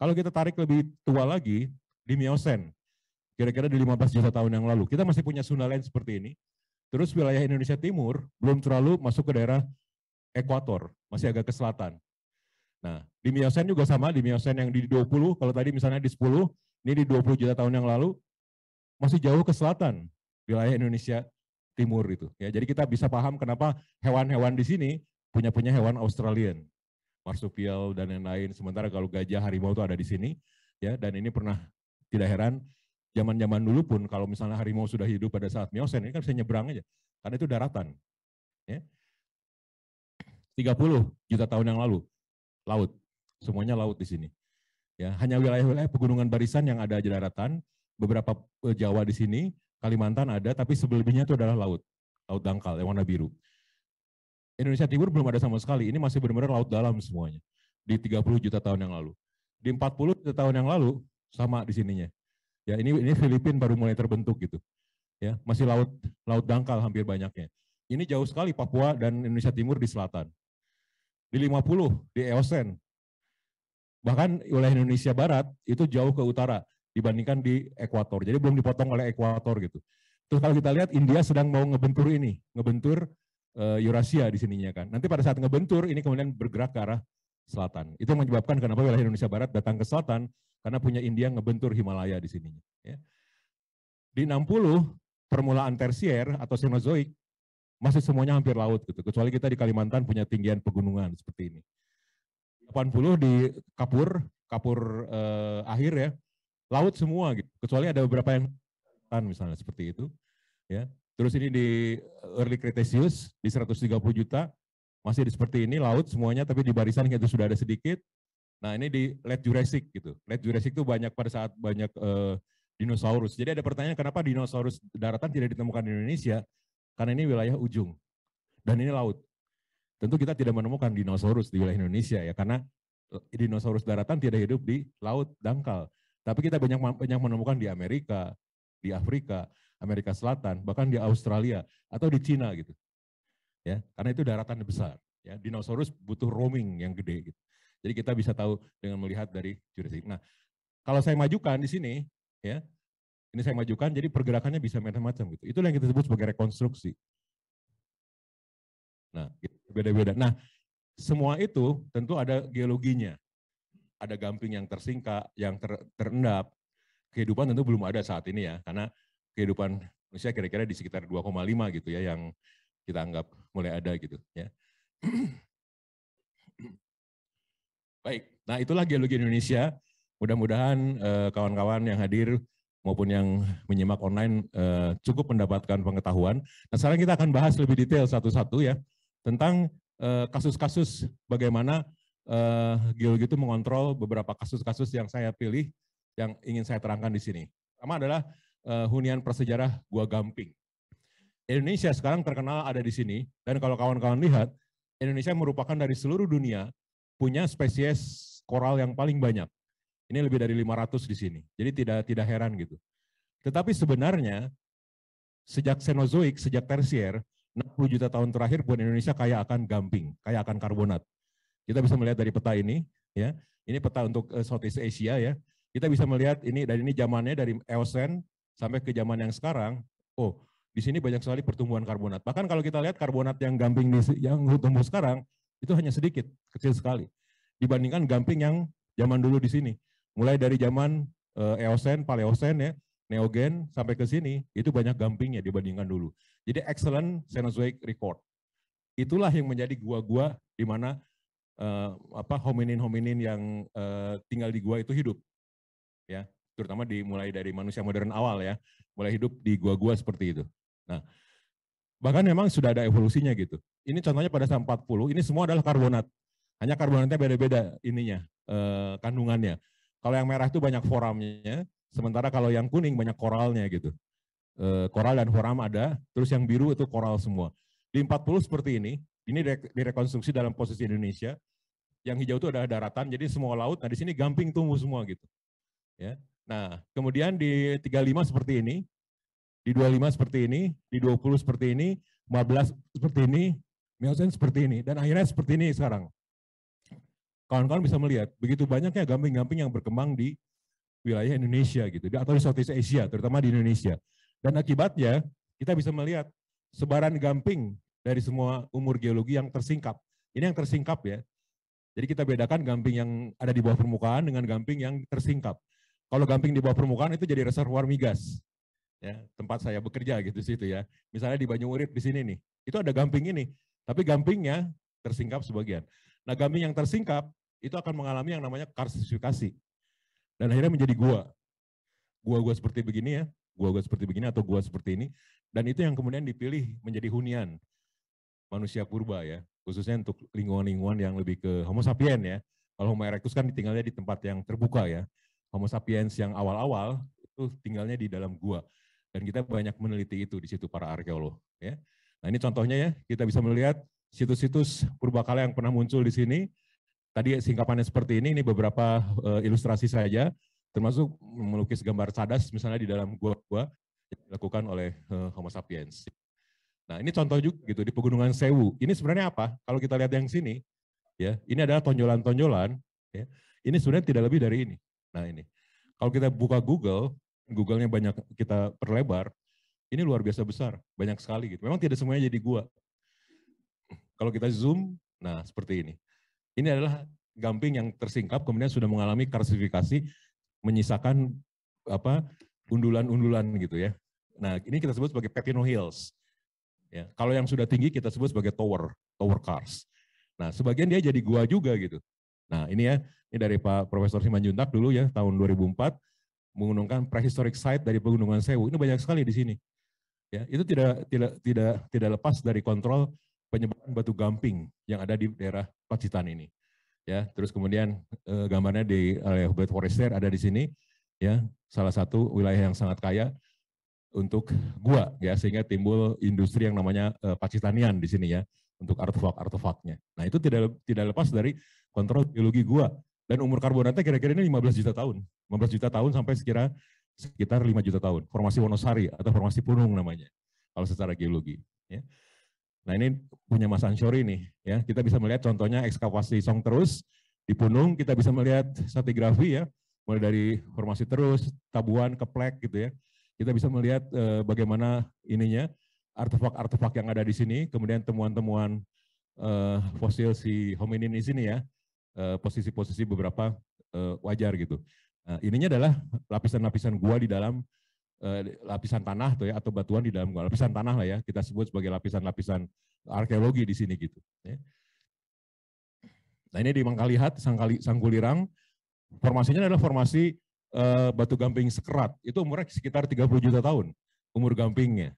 Kalau kita tarik lebih tua lagi di Miosen, kira-kira di 15 juta tahun yang lalu, kita masih punya Sunda Land seperti ini. Terus wilayah Indonesia Timur belum terlalu masuk ke daerah ekuator, masih agak ke selatan. Nah, di Miosen juga sama, di Miosen yang di 20, kalau tadi misalnya di 10, ini di 20 juta tahun yang lalu, masih jauh ke selatan wilayah Indonesia Timur itu. Ya, jadi kita bisa paham kenapa hewan-hewan di sini punya punya hewan Australian marsupial dan yang lain Sementara kalau gajah, harimau itu ada di sini, ya. Dan ini pernah tidak heran zaman-zaman dulu pun kalau misalnya harimau sudah hidup pada saat miosen ini kan bisa nyebrang aja, karena itu daratan. Ya. 30 juta tahun yang lalu, laut, semuanya laut di sini. Ya, hanya wilayah-wilayah pegunungan barisan yang ada aja daratan, beberapa eh, Jawa di sini, Kalimantan ada, tapi sebelumnya itu adalah laut, laut dangkal yang warna biru. Indonesia Timur belum ada sama sekali. Ini masih benar-benar laut dalam semuanya. Di 30 juta tahun yang lalu. Di 40 juta tahun yang lalu, sama di sininya. Ya, ini ini Filipina baru mulai terbentuk gitu. Ya, masih laut laut dangkal hampir banyaknya. Ini jauh sekali Papua dan Indonesia Timur di selatan. Di 50 di Eosen. Bahkan oleh Indonesia Barat itu jauh ke utara dibandingkan di ekuator. Jadi belum dipotong oleh ekuator gitu. Terus kalau kita lihat India sedang mau ngebentur ini, ngebentur uh, Eurasia di sininya kan. Nanti pada saat ngebentur ini kemudian bergerak ke arah selatan. Itu menyebabkan kenapa wilayah Indonesia Barat datang ke selatan karena punya India ngebentur Himalaya di sininya. Ya. Di 60 permulaan tersier atau Cenozoik masih semuanya hampir laut gitu. Kecuali kita di Kalimantan punya tinggian pegunungan seperti ini. 80 di Kapur, Kapur eh, akhir ya, laut semua gitu. Kecuali ada beberapa yang tan misalnya seperti itu. Ya, Terus ini di eh, early Cretaceous di 130 juta, masih di seperti ini laut semuanya tapi di barisan itu sudah ada sedikit. Nah, ini di late Jurassic gitu. Late Jurassic itu banyak pada saat banyak uh, dinosaurus. Jadi ada pertanyaan kenapa dinosaurus daratan tidak ditemukan di Indonesia? Karena ini wilayah ujung dan ini laut. Tentu kita tidak menemukan dinosaurus di wilayah Indonesia ya karena eh, dinosaurus daratan tidak hidup di laut dangkal. Tapi kita banyak banyak menemukan di Amerika, di Afrika. Amerika Selatan, bahkan di Australia atau di Cina gitu. Ya, karena itu daratan besar. Ya, dinosaurus butuh roaming yang gede gitu. Jadi kita bisa tahu dengan melihat dari jurisdik. Nah, kalau saya majukan di sini, ya, ini saya majukan, jadi pergerakannya bisa macam-macam gitu. Itu yang kita sebut sebagai rekonstruksi. Nah, gitu, beda-beda. Nah, semua itu tentu ada geologinya. Ada gamping yang tersingkap, yang ter, terendap. Kehidupan tentu belum ada saat ini ya, karena kehidupan manusia kira-kira di sekitar 2,5 gitu ya yang kita anggap mulai ada gitu ya. [CLEARS THROAT] Baik, nah itulah geologi Indonesia. Mudah-mudahan kawan eh, kawan-kawan yang hadir maupun yang menyimak online eh, cukup mendapatkan pengetahuan. Nah sekarang kita akan bahas lebih detail satu-satu ya tentang kasus eh, kasus-kasus bagaimana eh, geologi itu mengontrol beberapa kasus-kasus yang saya pilih yang ingin saya terangkan di sini. Pertama adalah uh, hunian prasejarah Gua Gamping. Indonesia sekarang terkenal ada di sini, dan kalau kawan-kawan lihat, Indonesia merupakan dari seluruh dunia punya spesies koral yang paling banyak. Ini lebih dari 500 di sini, jadi tidak tidak heran gitu. Tetapi sebenarnya, sejak Cenozoik, sejak tersier, 60 juta tahun terakhir pun Indonesia kaya akan gamping, kaya akan karbonat. Kita bisa melihat dari peta ini, ya. Ini peta untuk eh, Southeast Asia ya. Kita bisa melihat ini dan ini zamannya dari Eosen sampai ke zaman yang sekarang, oh di sini banyak sekali pertumbuhan karbonat. Bahkan kalau kita lihat karbonat yang gamping di, yang tumbuh sekarang itu hanya sedikit, kecil sekali dibandingkan gamping yang zaman dulu di sini. Mulai dari zaman e, Eosen, Paleosen ya, Neogen sampai ke sini itu banyak gampingnya dibandingkan dulu. Jadi excellent Cenozoic record. Itulah yang menjadi gua-gua di mana uh, apa hominin-hominin yang uh, tinggal di gua itu hidup. Ya terutama dimulai dari manusia modern awal ya, mulai hidup di gua-gua seperti itu. Nah, bahkan memang sudah ada evolusinya gitu. Ini contohnya pada 40, ini semua adalah karbonat. Hanya karbonatnya beda-beda ininya, eh, kandungannya. Kalau yang merah itu banyak foramnya, sementara kalau yang kuning banyak koralnya gitu. Eh, koral dan foram ada, terus yang biru itu koral semua. Di 40 seperti ini, ini direkonstruksi dalam posisi Indonesia. Yang hijau itu adalah daratan, jadi semua laut. Nah di sini gamping tumbuh semua gitu. Ya, Nah, kemudian di 35 seperti ini, di 25 seperti ini, di 20 seperti ini, 15 seperti ini, Miosen seperti ini, dan akhirnya seperti ini sekarang. Kawan-kawan bisa melihat, begitu banyaknya gamping-gamping yang berkembang di wilayah Indonesia gitu, atau di Southeast Asia, terutama di Indonesia. Dan akibatnya, kita bisa melihat sebaran gamping dari semua umur geologi yang tersingkap. Ini yang tersingkap ya. Jadi kita bedakan gamping yang ada di bawah permukaan dengan gamping yang tersingkap. Kalau gamping di bawah permukaan itu jadi reservoir migas. Ya, tempat saya bekerja gitu situ ya. Misalnya di Banyu Urip di sini nih. Itu ada gamping ini, tapi gampingnya tersingkap sebagian. Nah, gamping yang tersingkap itu akan mengalami yang namanya karstifikasi Dan akhirnya menjadi gua. Gua-gua seperti begini ya, gua-gua seperti begini atau gua seperti ini. Dan itu yang kemudian dipilih menjadi hunian manusia purba ya, khususnya untuk lingkungan-lingkungan yang lebih ke homo sapien ya. Kalau homo erectus kan ditinggalnya di tempat yang terbuka ya. Homo sapiens yang awal-awal itu tinggalnya di dalam gua. Dan kita banyak meneliti itu di situ para arkeolog. Ya. Nah ini contohnya ya, kita bisa melihat situs-situs purbakala yang pernah muncul di sini. Tadi singkapannya seperti ini, ini beberapa uh, ilustrasi saja, termasuk melukis gambar sadas misalnya di dalam gua-gua yang dilakukan oleh uh, Homo sapiens. Nah ini contoh juga gitu di Pegunungan Sewu. Ini sebenarnya apa? Kalau kita lihat yang sini, ya ini adalah tonjolan-tonjolan. Ya, ini sebenarnya tidak lebih dari ini. Nah ini, kalau kita buka Google, Google-nya banyak kita perlebar, ini luar biasa besar, banyak sekali gitu. Memang tidak semuanya jadi gua. Kalau kita zoom, nah seperti ini. Ini adalah gamping yang tersingkap kemudian sudah mengalami karsifikasi menyisakan apa undulan-undulan gitu ya. Nah, ini kita sebut sebagai Pepino Hills. Ya, kalau yang sudah tinggi kita sebut sebagai tower, tower cars. Nah, sebagian dia jadi gua juga gitu. Nah, ini ya, ini dari Pak Profesor Simanjuntak dulu ya tahun 2004 menggunakan prehistoric site dari Pegunungan Sewu. Ini banyak sekali di sini. Ya, itu tidak tidak tidak tidak lepas dari kontrol penyebaran batu gamping yang ada di daerah Pacitan ini. Ya, terus kemudian eh, gambarnya di oleh Hubert Forester ada di sini ya, salah satu wilayah yang sangat kaya untuk gua ya sehingga timbul industri yang namanya eh, Pacitanian di sini ya untuk artefak-artefaknya. Nah, itu tidak tidak lepas dari kontrol geologi gua. Dan umur karbonatnya kira-kira ini 15 juta tahun. 15 juta tahun sampai sekira sekitar 5 juta tahun. Formasi Wonosari atau formasi Punung namanya kalau secara geologi. Ya. Nah ini punya Mas anshori nih. Ya. Kita bisa melihat contohnya ekskavasi Song Terus di Punung, kita bisa melihat stratigrafi ya, mulai dari formasi Terus, Tabuan, Keplek gitu ya. Kita bisa melihat e, bagaimana ininya, artefak-artefak yang ada di sini, kemudian temuan-temuan uh, fosil si hominin di sini ya, Eh, posisi-posisi beberapa eh, wajar gitu. Nah, ininya adalah lapisan-lapisan gua di dalam lapisan tanah tuh ya atau batuan di dalam gua lapisan tanah lah ya kita sebut sebagai lapisan-lapisan arkeologi di sini gitu. Ya. Nah ini di Mangkalihat, Sangkali, Sangkulirang, formasinya adalah formasi uh, batu gamping sekerat. Itu umurnya sekitar 30 juta tahun, umur gampingnya.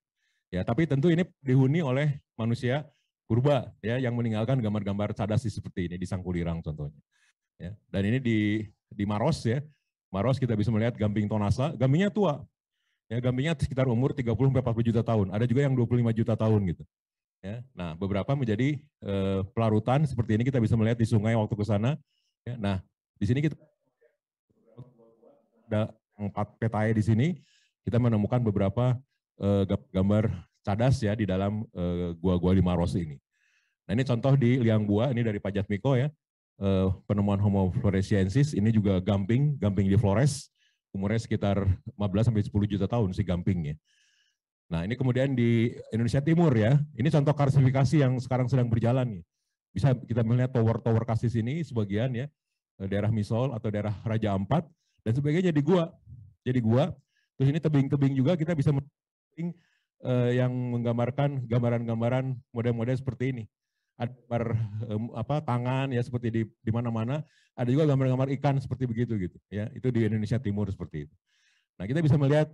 Ya, tapi tentu ini dihuni oleh manusia purba ya yang meninggalkan gambar-gambar cadasi seperti ini di Sangkulirang contohnya. Ya, dan ini di di Maros ya. Maros kita bisa melihat gamping tonasa, gampingnya tua. Ya, gampingnya sekitar umur 30 40 juta tahun. Ada juga yang 25 juta tahun gitu. Ya. Nah, beberapa menjadi e, pelarutan seperti ini kita bisa melihat di sungai waktu ke sana. Ya. Nah, di sini kita ada empat petai di sini kita menemukan beberapa e, eh, gambar cadas ya di dalam eh, gua-gua lima Maros ini. Nah ini contoh di liang gua, ini dari Pajat Miko ya, eh, penemuan Homo floresiensis, ini juga gamping, gamping di Flores, umurnya sekitar 15 sampai 10 juta tahun si gampingnya. Nah ini kemudian di Indonesia Timur ya, ini contoh karsifikasi yang sekarang sedang berjalan nih. Bisa kita melihat tower-tower kasis ini sebagian ya, eh, daerah Misol atau daerah Raja Ampat, dan sebagainya jadi gua. Jadi gua, terus ini tebing-tebing juga kita bisa uh, yang menggambarkan gambaran-gambaran model-model seperti ini. Ada gambar um, apa tangan ya seperti di di mana-mana, ada juga gambar-gambar ikan seperti begitu gitu ya. Itu di Indonesia Timur seperti itu. Nah, kita bisa melihat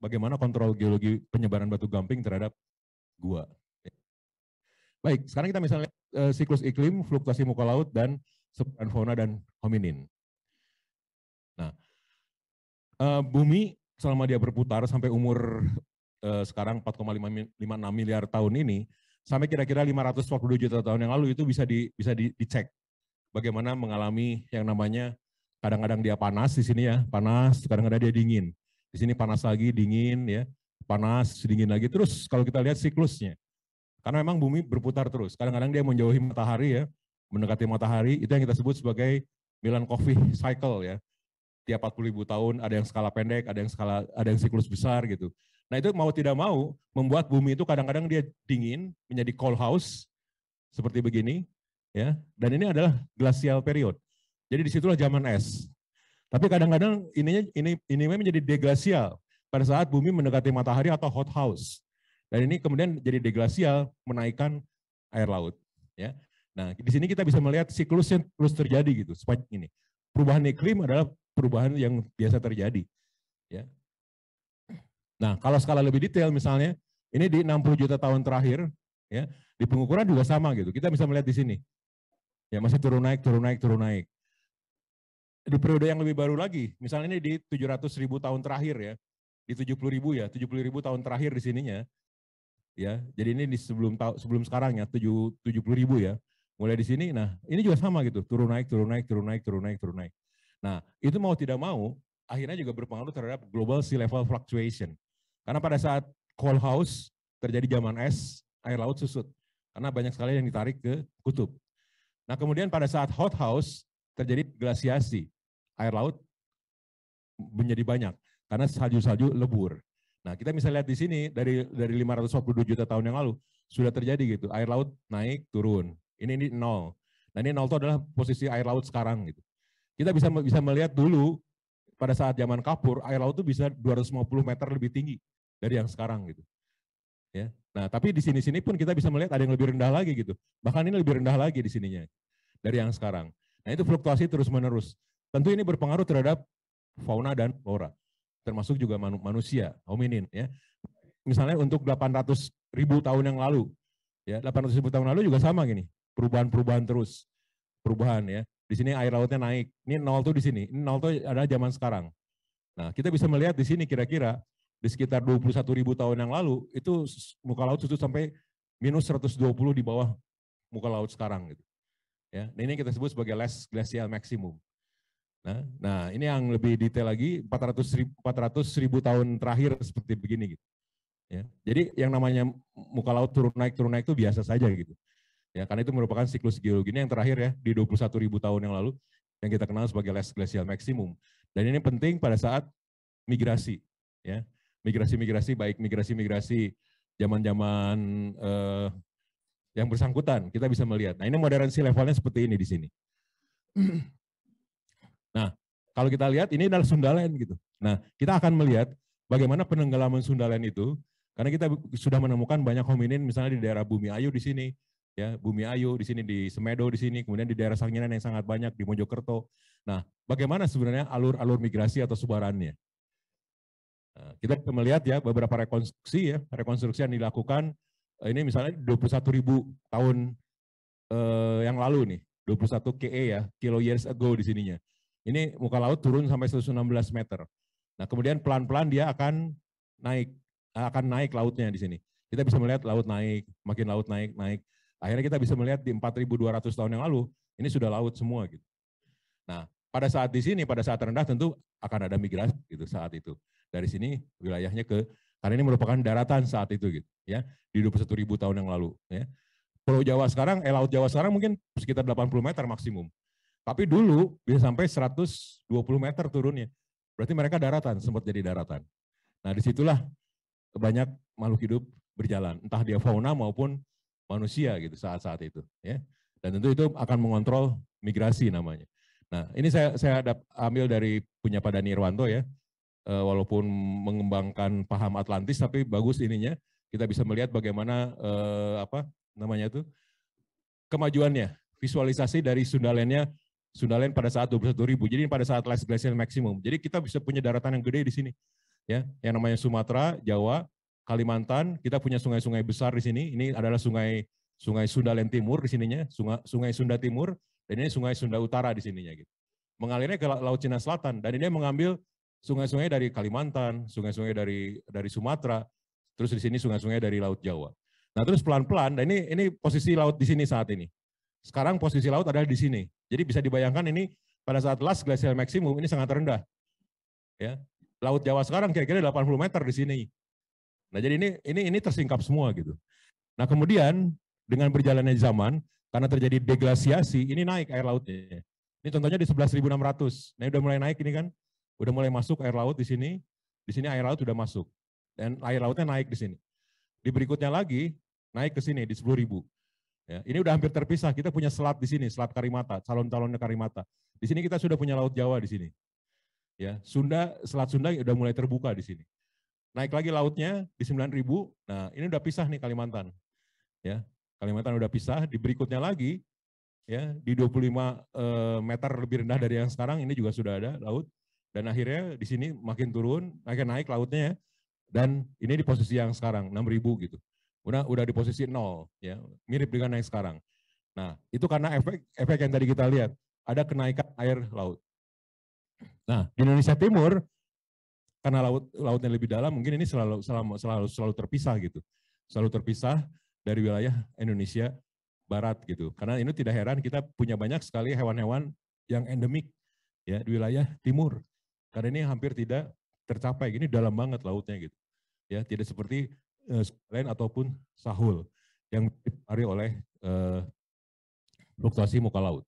bagaimana kontrol geologi penyebaran batu gamping terhadap gua. Baik, sekarang kita misalnya uh, eh, siklus iklim, fluktuasi muka laut dan sebaran fauna dan hominin. Nah, uh, bumi selama dia berputar sampai umur eh, sekarang 4,56 miliar tahun ini sampai kira-kira 542 juta tahun yang lalu itu bisa di, bisa di, dicek bagaimana mengalami yang namanya kadang-kadang dia panas di sini ya, panas, kadang-kadang dia dingin. Di sini panas lagi, dingin ya, panas, dingin lagi. Terus kalau kita lihat siklusnya. Karena memang bumi berputar terus. Kadang-kadang dia menjauhi matahari ya, mendekati matahari, itu yang kita sebut sebagai Milan Coffee Cycle ya. Tiap 40 ribu tahun ada yang skala pendek, ada yang skala ada yang siklus besar gitu. Nah itu mau tidak mau membuat bumi itu kadang-kadang dia dingin, menjadi cold house seperti begini, ya. Dan ini adalah glacial period. Jadi disitulah zaman es. Tapi kadang-kadang ininya ini ini menjadi deglasial pada saat bumi mendekati matahari atau hot house. Dan ini kemudian jadi deglasial menaikkan air laut, ya. Nah, di sini kita bisa melihat yang terus terjadi gitu. Ini perubahan iklim adalah perubahan yang biasa terjadi. Ya, Nah, kalau skala lebih detail misalnya, ini di 60 juta tahun terakhir, ya di pengukuran juga sama gitu. Kita bisa melihat di sini. Ya masih turun naik, turun naik, turun naik. Di periode yang lebih baru lagi, misalnya ini di 700 ribu tahun terakhir ya, di 70 ribu ya, 70 ribu tahun terakhir di sininya, ya. Jadi ini di sebelum sebelum sekarang ya, 70 ribu ya. Mulai di sini, nah ini juga sama gitu, turun naik, turun naik, turun naik, turun naik, turun naik. Nah itu mau tidak mau, akhirnya juga berpengaruh terhadap global sea level fluctuation karena pada saat cold house terjadi zaman es, air laut susut. Karena banyak sekali yang ditarik ke kutub. Nah kemudian pada saat hot house terjadi glasiasi. Air laut menjadi banyak karena salju-salju lebur. Nah kita bisa lihat di sini dari dari 542 juta tahun yang lalu sudah terjadi gitu. Air laut naik turun. Ini ini nol. Nah ini nol itu adalah posisi air laut sekarang gitu. Kita bisa bisa melihat dulu pada saat zaman kapur air laut itu bisa 250 meter lebih tinggi dari yang sekarang gitu. Ya. Nah, tapi di sini-sini pun kita bisa melihat ada yang lebih rendah lagi gitu. Bahkan ini lebih rendah lagi di sininya dari yang sekarang. Nah, itu fluktuasi terus-menerus. Tentu ini berpengaruh terhadap fauna dan flora, termasuk juga manusia, hominin ya. Misalnya untuk 800 ribu tahun yang lalu, ya 800 ribu tahun lalu juga sama gini, perubahan-perubahan terus, perubahan ya. Di sini air lautnya naik. Ini nol tuh di sini. Ini nol tuh ada zaman sekarang. Nah, kita bisa melihat di sini kira-kira di sekitar 21 ribu tahun yang lalu itu muka laut susut sampai minus 120 di bawah muka laut sekarang gitu. Ya, nah ini kita sebut sebagai less glacial maximum. Nah, nah ini yang lebih detail lagi 400 ribu, 400 ribu tahun terakhir seperti begini gitu. Ya, jadi yang namanya muka laut turun naik turun naik itu biasa saja gitu. Ya, karena itu merupakan siklus geologi ini yang terakhir ya di ribu tahun yang lalu yang kita kenal sebagai less glacial maximum. Dan ini penting pada saat migrasi ya. Migrasi-migrasi baik migrasi-migrasi zaman-zaman eh, yang bersangkutan, kita bisa melihat. Nah, ini moderasi levelnya seperti ini di sini. [CLEARS THROAT] Nah, kalau kita lihat ini adalah Sundaland gitu. Nah, kita akan melihat bagaimana penenggelaman Sundaland itu karena kita sudah menemukan banyak hominin misalnya di daerah Bumi Ayu di sini, ya Bumi Ayu di sini di Semedo di sini kemudian di daerah Sangiran yang sangat banyak di Mojokerto. Nah, bagaimana sebenarnya alur-alur migrasi atau sebarannya? Nah, kita bisa melihat ya beberapa rekonstruksi ya, rekonstruksi yang dilakukan eh, ini misalnya 21 ribu tahun eh, yang lalu nih, 21 KE ya, kilo years ago di sininya. Ini muka laut turun sampai 116 meter. Nah, kemudian pelan-pelan dia akan naik, akan naik lautnya di sini. Kita bisa melihat laut naik, makin laut naik, naik. Akhirnya kita bisa melihat di 4.200 tahun yang lalu, ini sudah laut semua gitu. Nah, pada saat di sini, pada saat rendah tentu akan ada migrasi gitu saat itu. Dari sini wilayahnya ke, karena ini merupakan daratan saat itu gitu ya, di 21.000 tahun yang lalu ya. Pulau Jawa sekarang, eh Laut Jawa sekarang mungkin sekitar 80 meter maksimum. Tapi dulu bisa sampai 120 meter turunnya. Berarti mereka daratan, sempat jadi daratan. Nah disitulah banyak makhluk hidup berjalan, entah dia fauna maupun manusia gitu saat-saat itu ya dan tentu itu akan mengontrol migrasi namanya nah ini saya saya ada, ambil dari punya Pak Dani Nirwanto ya e, walaupun mengembangkan paham Atlantis tapi bagus ininya kita bisa melihat bagaimana e, apa namanya itu kemajuannya visualisasi dari Sundalennya Sundalen pada saat 21.000 jadi pada saat last glacial maximum jadi kita bisa punya daratan yang gede di sini ya yang namanya Sumatera Jawa Kalimantan, kita punya sungai-sungai besar di sini. Ini adalah sungai Sungai Sunda Len Timur di sininya, sungai, sungai Sunda Timur, dan ini Sungai Sunda Utara di sininya. Gitu. Mengalirnya ke Laut Cina Selatan, dan ini mengambil sungai-sungai dari Kalimantan, sungai-sungai dari dari Sumatera, terus di sini sungai-sungai dari Laut Jawa. Nah terus pelan-pelan, dan ini ini posisi laut di sini saat ini. Sekarang posisi laut adalah di sini. Jadi bisa dibayangkan ini pada saat last glacial maximum ini sangat rendah. Ya, Laut Jawa sekarang kira-kira 80 meter di sini. Nah, jadi ini ini ini tersingkap semua gitu. Nah, kemudian dengan berjalannya zaman karena terjadi deglasiasi, ini naik air lautnya. Ini contohnya di 11.600. Nah, udah mulai naik ini kan. Udah mulai masuk air laut di sini. Di sini air laut sudah masuk. Dan air lautnya naik di sini. Di berikutnya lagi naik ke sini di 10.000. Ya, ini udah hampir terpisah. Kita punya selat di sini, selat Karimata, calon-calonnya Karimata. Di sini kita sudah punya laut Jawa di sini. Ya, Sunda, selat Sunda udah mulai terbuka di sini naik lagi lautnya di 9.000. Nah, ini udah pisah nih Kalimantan. Ya, Kalimantan udah pisah, di berikutnya lagi ya di 25 eh, meter lebih rendah dari yang sekarang ini juga sudah ada laut dan akhirnya di sini makin turun, makin naik lautnya ya. Dan ini di posisi yang sekarang 6.000 gitu. Udah udah di posisi nol ya, mirip dengan yang sekarang. Nah, itu karena efek efek yang tadi kita lihat, ada kenaikan air laut. Nah, di Indonesia Timur karena laut lautnya lebih dalam mungkin ini selalu selalu selalu selalu terpisah gitu selalu terpisah dari wilayah Indonesia Barat gitu karena ini tidak heran kita punya banyak sekali hewan-hewan yang endemik ya di wilayah timur karena ini hampir tidak tercapai ini dalam banget lautnya gitu ya tidak seperti uh, lain ataupun sahul yang dipengaruhi oleh uh, fluktuasi muka laut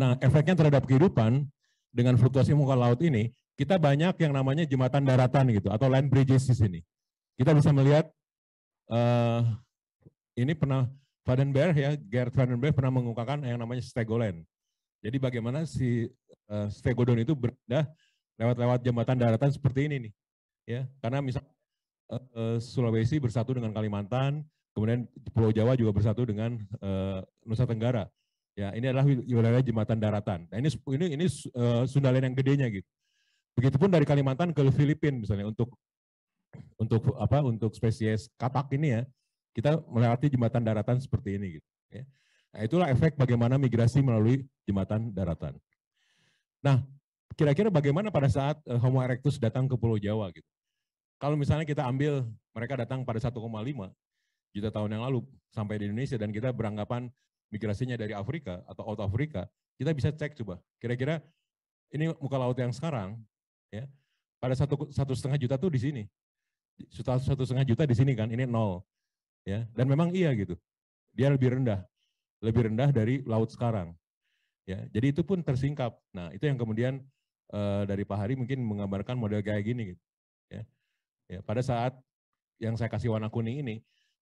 Nah, efeknya terhadap kehidupan dengan fluktuasi muka laut ini, kita banyak yang namanya jembatan daratan gitu atau land bridges di sini. Kita bisa melihat uh, ini pernah Vandenberg ya, Gerd Vandenberg pernah mengungkapkan yang namanya stegoland. Jadi bagaimana si uh, eh, stegodon itu berpindah lewat-lewat jembatan daratan seperti ini nih. Ya, karena misal uh, Sulawesi bersatu dengan Kalimantan, kemudian Pulau Jawa juga bersatu dengan uh, Nusa Tenggara. Ya, ini adalah wilayah jembatan daratan. Nah, ini ini ini uh, eh, Sundalen yang gedenya gitu. Begitupun dari Kalimantan ke Filipina misalnya untuk untuk apa untuk spesies katak ini ya, kita melewati jembatan daratan seperti ini gitu ya. Nah, itulah efek bagaimana migrasi melalui jembatan daratan. Nah, kira-kira bagaimana pada saat eh, Homo erectus datang ke Pulau Jawa gitu. Kalau misalnya kita ambil mereka datang pada 1,5 juta tahun yang lalu sampai di Indonesia dan kita beranggapan migrasinya dari Afrika atau out Afrika, kita bisa cek coba. Kira-kira ini muka laut yang sekarang, ya, pada satu satu setengah juta tuh di sini, satu, satu setengah juta di sini kan, ini nol, ya. Dan memang iya gitu, dia lebih rendah, lebih rendah dari laut sekarang, ya. Jadi itu pun tersingkap. Nah itu yang kemudian eh, dari Pak Hari mungkin menggambarkan model kayak gini, gitu, ya. Ya, pada saat yang saya kasih warna kuning ini,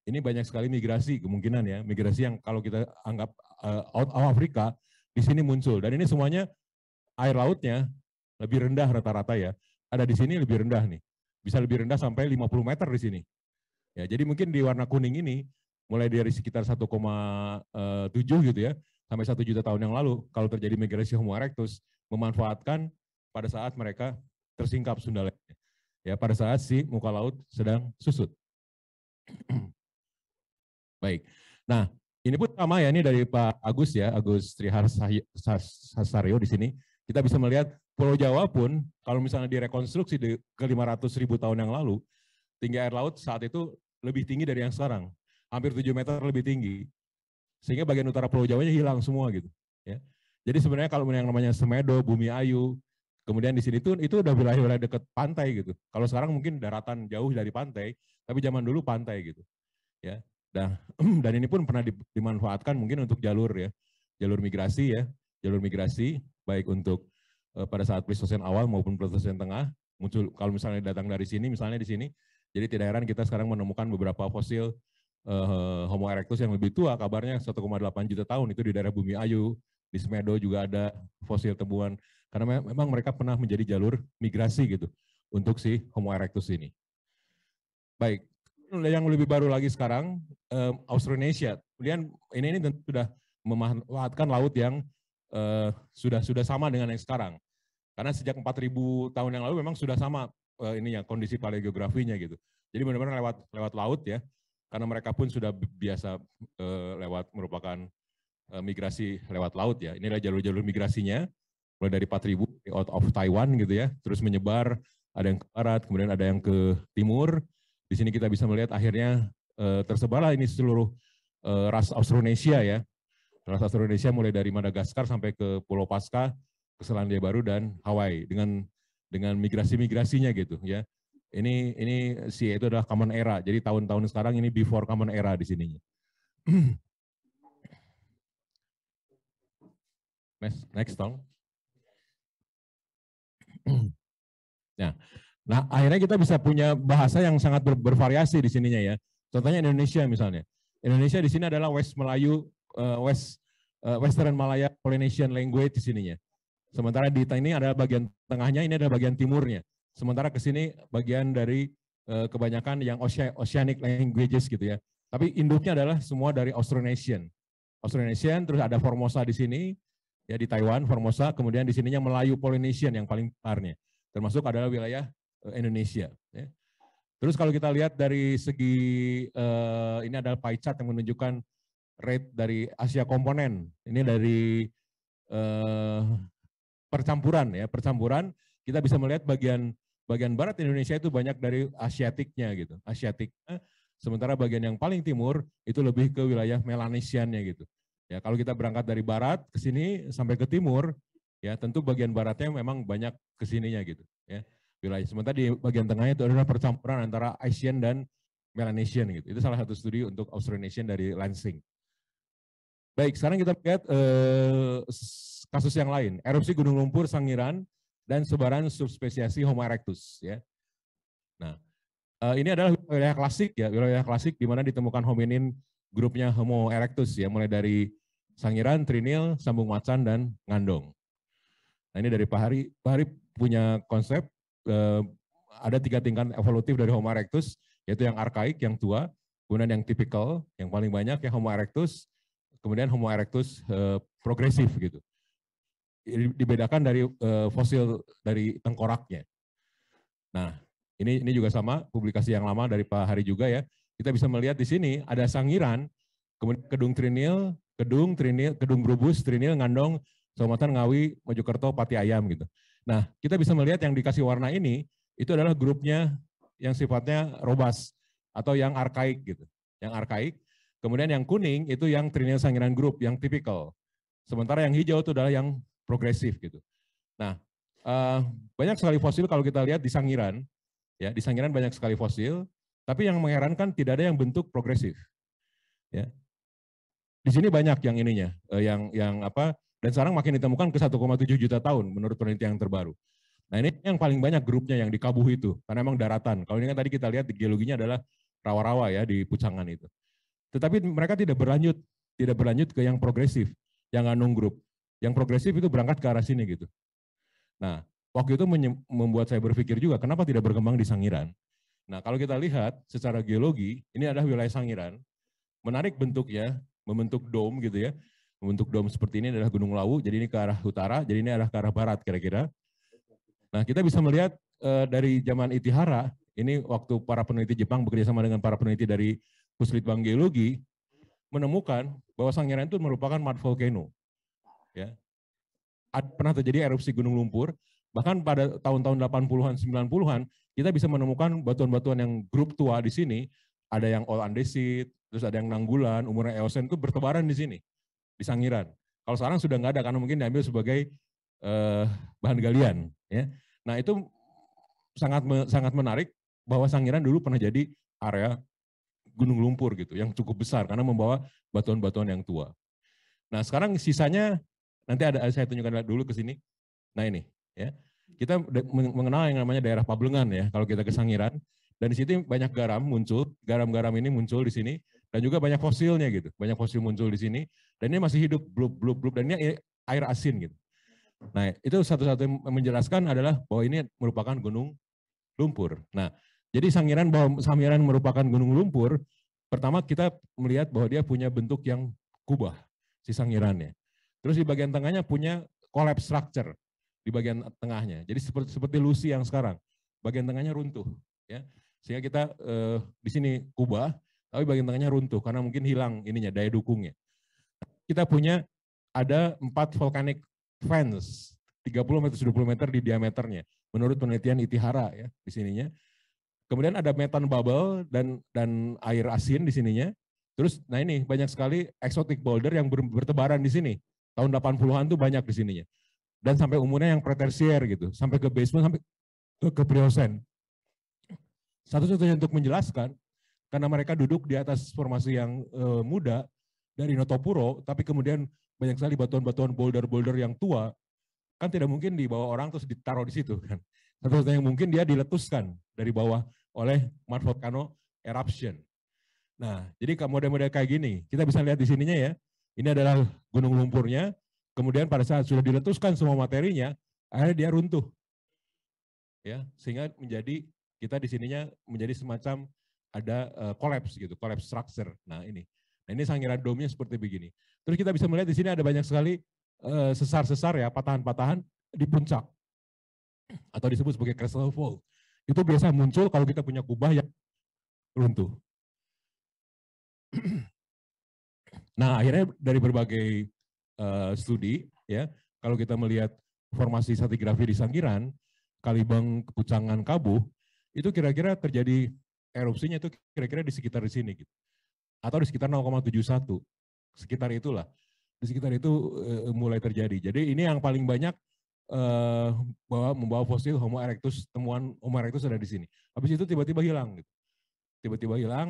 ini banyak sekali migrasi kemungkinan ya, migrasi yang kalau kita anggap uh, out of Afrika di sini muncul dan ini semuanya air lautnya lebih rendah rata-rata ya. Ada di sini lebih rendah nih. Bisa lebih rendah sampai 50 meter di sini. Ya, jadi mungkin di warna kuning ini mulai dari sekitar 1,7 eh, gitu ya sampai 1 juta tahun yang lalu kalau terjadi migrasi Homo erectus memanfaatkan pada saat mereka tersingkap sundalnya Ya, pada saat si muka laut sedang susut. [CLEARS THROAT] Baik. Nah, ini pun sama ya, ini dari Pak Agus ya, Agus Triharsario di sini. Kita bisa melihat Pulau Jawa pun, kalau misalnya direkonstruksi di, ke 500 ribu tahun yang lalu, tinggi air laut saat itu lebih tinggi dari yang sekarang. Hampir 7 meter lebih tinggi. Sehingga bagian utara Pulau Jawanya hilang semua gitu. Ya. Jadi sebenarnya kalau yang namanya Semedo, Bumi Ayu, kemudian di sini tuh itu udah wilayah-wilayah dekat pantai gitu. Kalau sekarang mungkin daratan jauh dari pantai, tapi zaman dulu pantai gitu. Ya. Nah, [CLEARS THROAT] dan ini pun pernah dimanfaatkan mungkin untuk jalur ya, jalur migrasi ya, jalur migrasi baik untuk uh, pada saat Pleistosen awal maupun Pleistosen tengah muncul kalau misalnya datang dari sini misalnya di sini jadi tidak heran kita sekarang menemukan beberapa fosil uh, Homo erectus yang lebih tua kabarnya 1,8 juta tahun itu di daerah Bumi Ayu di Semedo juga ada fosil temuan karena memang mereka pernah menjadi jalur migrasi gitu untuk si Homo erectus ini. Baik, yang lebih baru lagi sekarang um, Austronesia. Kemudian ini ini sudah memanfaatkan laut yang uh, sudah sudah sama dengan yang sekarang. Karena sejak 4000 tahun yang lalu memang sudah sama uh, ya kondisi paleografinya gitu. Jadi benar-benar lewat lewat laut ya. Karena mereka pun sudah biasa uh, lewat merupakan uh, migrasi lewat laut ya. Inilah jalur-jalur migrasinya mulai dari 4000 out of Taiwan gitu ya, terus menyebar ada yang ke barat, kemudian ada yang ke timur, di sini kita bisa melihat akhirnya eh, tersebarlah ini seluruh eh, ras Austronesia ya. Ras Austronesia mulai dari Madagaskar sampai ke Pulau Pasca, ke Selandia Baru dan Hawaii dengan dengan migrasi-migrasinya gitu ya. Ini ini si itu adalah common era. Jadi tahun-tahun sekarang ini before common era di sininya. [CLEARS THROAT] next, next dong. [CLEARS THROAT] Nah, akhirnya kita bisa punya bahasa yang sangat ber bervariasi di sininya ya. Contohnya Indonesia misalnya. Indonesia di sini adalah West Melayu, uh, West uh, Western Malaya Polynesian language di sininya. Sementara di ini adalah bagian tengahnya, ini adalah bagian timurnya. Sementara ke sini bagian dari uh, kebanyakan yang Oceanic languages gitu ya. Tapi induknya adalah semua dari Austronesian. Austronesian, terus ada Formosa di sini, ya di Taiwan, Formosa, kemudian di sininya Melayu Polynesian yang paling parnya. Termasuk adalah wilayah Eh, Indonesia. Ya. Terus kalau kita lihat dari segi uh, ini adalah pie chart yang menunjukkan rate dari Asia komponen. Ini dari uh, percampuran ya, percampuran kita bisa melihat bagian bagian barat Indonesia itu banyak dari asiatiknya gitu. Asiatiknya sementara bagian yang paling timur itu lebih ke wilayah Melanesiannya gitu. Ya, kalau kita berangkat dari barat ke sini sampai ke timur, ya tentu bagian baratnya memang banyak kesininya gitu, ya wilayah. Sementara di bagian tengahnya itu adalah percampuran antara Asian dan Melanesian gitu. Itu salah satu studi untuk Australian dari Lansing. Baik, sekarang kita lihat eh, kasus yang lain. Erupsi gunung lumpur Sangiran dan sebaran subspesiasi Homo erectus ya. Nah, eh, ini adalah wilayah klasik ya, wilayah klasik di mana ditemukan hominin grupnya Homo erectus ya, mulai dari Sangiran, Trinil, Sambung Macan dan Ngandong. Nah, ini dari Pak Hari. Pak Hari punya konsep Eh, ada tiga tingkat evolutif dari Homo erectus, yaitu yang arkaik, yang tua, kemudian yang tipikal, yang paling banyak yang Homo erectus, kemudian Homo erectus uh, progresif gitu. Dibedakan dari uh, fosil dari tengkoraknya. Nah, ini ini juga sama publikasi yang lama dari Pak Hari juga ya. Kita bisa melihat di sini ada sangiran, kemudian kedung trinil, kedung trinil, kedung brubus, trinil ngandong, somatan ngawi, mojokerto, pati ayam gitu. Nah, kita bisa melihat yang dikasih warna ini, itu adalah grupnya yang sifatnya robas atau yang arkaik gitu. Yang arkaik, kemudian yang kuning itu yang trinil sangiran grup, yang tipikal. Sementara yang hijau itu adalah yang progresif gitu. Nah, uh, banyak sekali fosil kalau kita lihat di Sangiran, ya di Sangiran banyak sekali fosil, tapi yang mengherankan tidak ada yang bentuk progresif. Ya. Di sini banyak yang ininya, eh, yang yang apa dan sekarang makin ditemukan ke 1,7 juta tahun menurut penelitian yang terbaru. Nah ini yang paling banyak grupnya yang di Kabuh itu, karena emang daratan. Kalau ini kan tadi kita lihat geologinya adalah rawa-rawa ya di Pucangan itu. Tetapi mereka tidak berlanjut, tidak berlanjut ke yang progresif, yang anung grup. Yang progresif itu berangkat ke arah sini gitu. Nah, waktu itu membuat saya berpikir juga, kenapa tidak berkembang di Sangiran? Nah, kalau kita lihat secara geologi, ini adalah wilayah Sangiran, menarik bentuknya, membentuk dome gitu ya. Bentuk dom seperti ini adalah Gunung Lawu, jadi ini ke arah utara, jadi ini arah ke arah barat kira-kira. Nah, kita bisa melihat e, dari zaman Itihara, ini waktu para peneliti Jepang bekerja sama dengan para peneliti dari Puslitbang Geologi, menemukan bahwa Sangiran itu merupakan mud volcano. Ya. Pernah terjadi erupsi Gunung Lumpur, bahkan pada tahun-tahun 80-an, 90-an, kita bisa menemukan batuan-batuan yang grup tua di sini, ada yang all andesit terus ada yang nanggulan, umurnya Eosen itu bertebaran di sini di Sangiran. Kalau sekarang sudah nggak ada karena mungkin diambil sebagai eh, bahan galian. Ya. Nah itu sangat sangat menarik bahwa Sangiran dulu pernah jadi area gunung lumpur gitu yang cukup besar karena membawa batuan-batuan yang tua. Nah sekarang sisanya nanti ada saya tunjukkan dulu ke sini. Nah ini ya kita mengenal yang namanya daerah Pablengan ya kalau kita ke Sangiran dan di situ banyak garam muncul garam-garam ini muncul di sini dan juga banyak fosilnya gitu. Banyak fosil muncul di sini dan ini masih hidup blub blub blub dan ini eh, air asin gitu. Nah, itu satu-satu yang menjelaskan adalah bahwa ini merupakan gunung lumpur. Nah, jadi sangiran bahwa sangiran merupakan gunung lumpur, pertama kita melihat bahwa dia punya bentuk yang kubah si sangirannya. Terus di bagian tengahnya punya collapse structure di bagian tengahnya. Jadi seperti seperti Lucy yang sekarang, bagian tengahnya runtuh ya. Sehingga kita eh, di sini kubah, tapi bagian tengahnya runtuh karena mungkin hilang ininya daya dukungnya. Kita punya ada empat volcanic fans 30 meter 70 meter di diameternya menurut penelitian Itihara ya di sininya. Kemudian ada metan bubble dan dan air asin di sininya. Terus nah ini banyak sekali exotic boulder yang ber, bertebaran di sini. Tahun 80-an tuh banyak di sininya. Dan sampai umurnya yang pretersier gitu, sampai ke basement sampai ke, ke Satu-satunya untuk menjelaskan karena mereka duduk di atas formasi yang uh, muda dari Notopuro, tapi kemudian banyak sekali batuan-batuan boulder-boulder yang tua, kan tidak mungkin dibawa orang terus ditaruh di situ kan. Satu-satunya yang mungkin dia diletuskan dari bawah oleh Mount Volcano Eruption. Nah, jadi model-model kayak gini, kita bisa lihat di sininya ya, ini adalah gunung lumpurnya, kemudian pada saat sudah diletuskan semua materinya, akhirnya dia runtuh. Ya, sehingga menjadi kita di sininya menjadi semacam ada uh, collapse gitu, collapse structure. Nah ini, nah ini sangira domnya seperti begini. Terus kita bisa melihat di sini ada banyak sekali eh, sesar-sesar uh, ya, patahan-patahan di puncak atau disebut sebagai crystal fold. Itu biasa muncul kalau kita punya kubah yang runtuh. Nah, akhirnya dari berbagai uh, studi ya, kalau kita melihat formasi stratigrafi di Sangiran, Kalibang, Kepucangan, Kabuh, itu kira-kira terjadi erupsinya itu kira-kira di sekitar di sini gitu. Atau di sekitar 0,71. Sekitar itulah. Di sekitar itu e, mulai terjadi. Jadi ini yang paling banyak e, bawa, membawa fosil Homo erectus, temuan Homo erectus ada di sini. Habis itu tiba-tiba hilang tiba gitu. Tiba-tiba hilang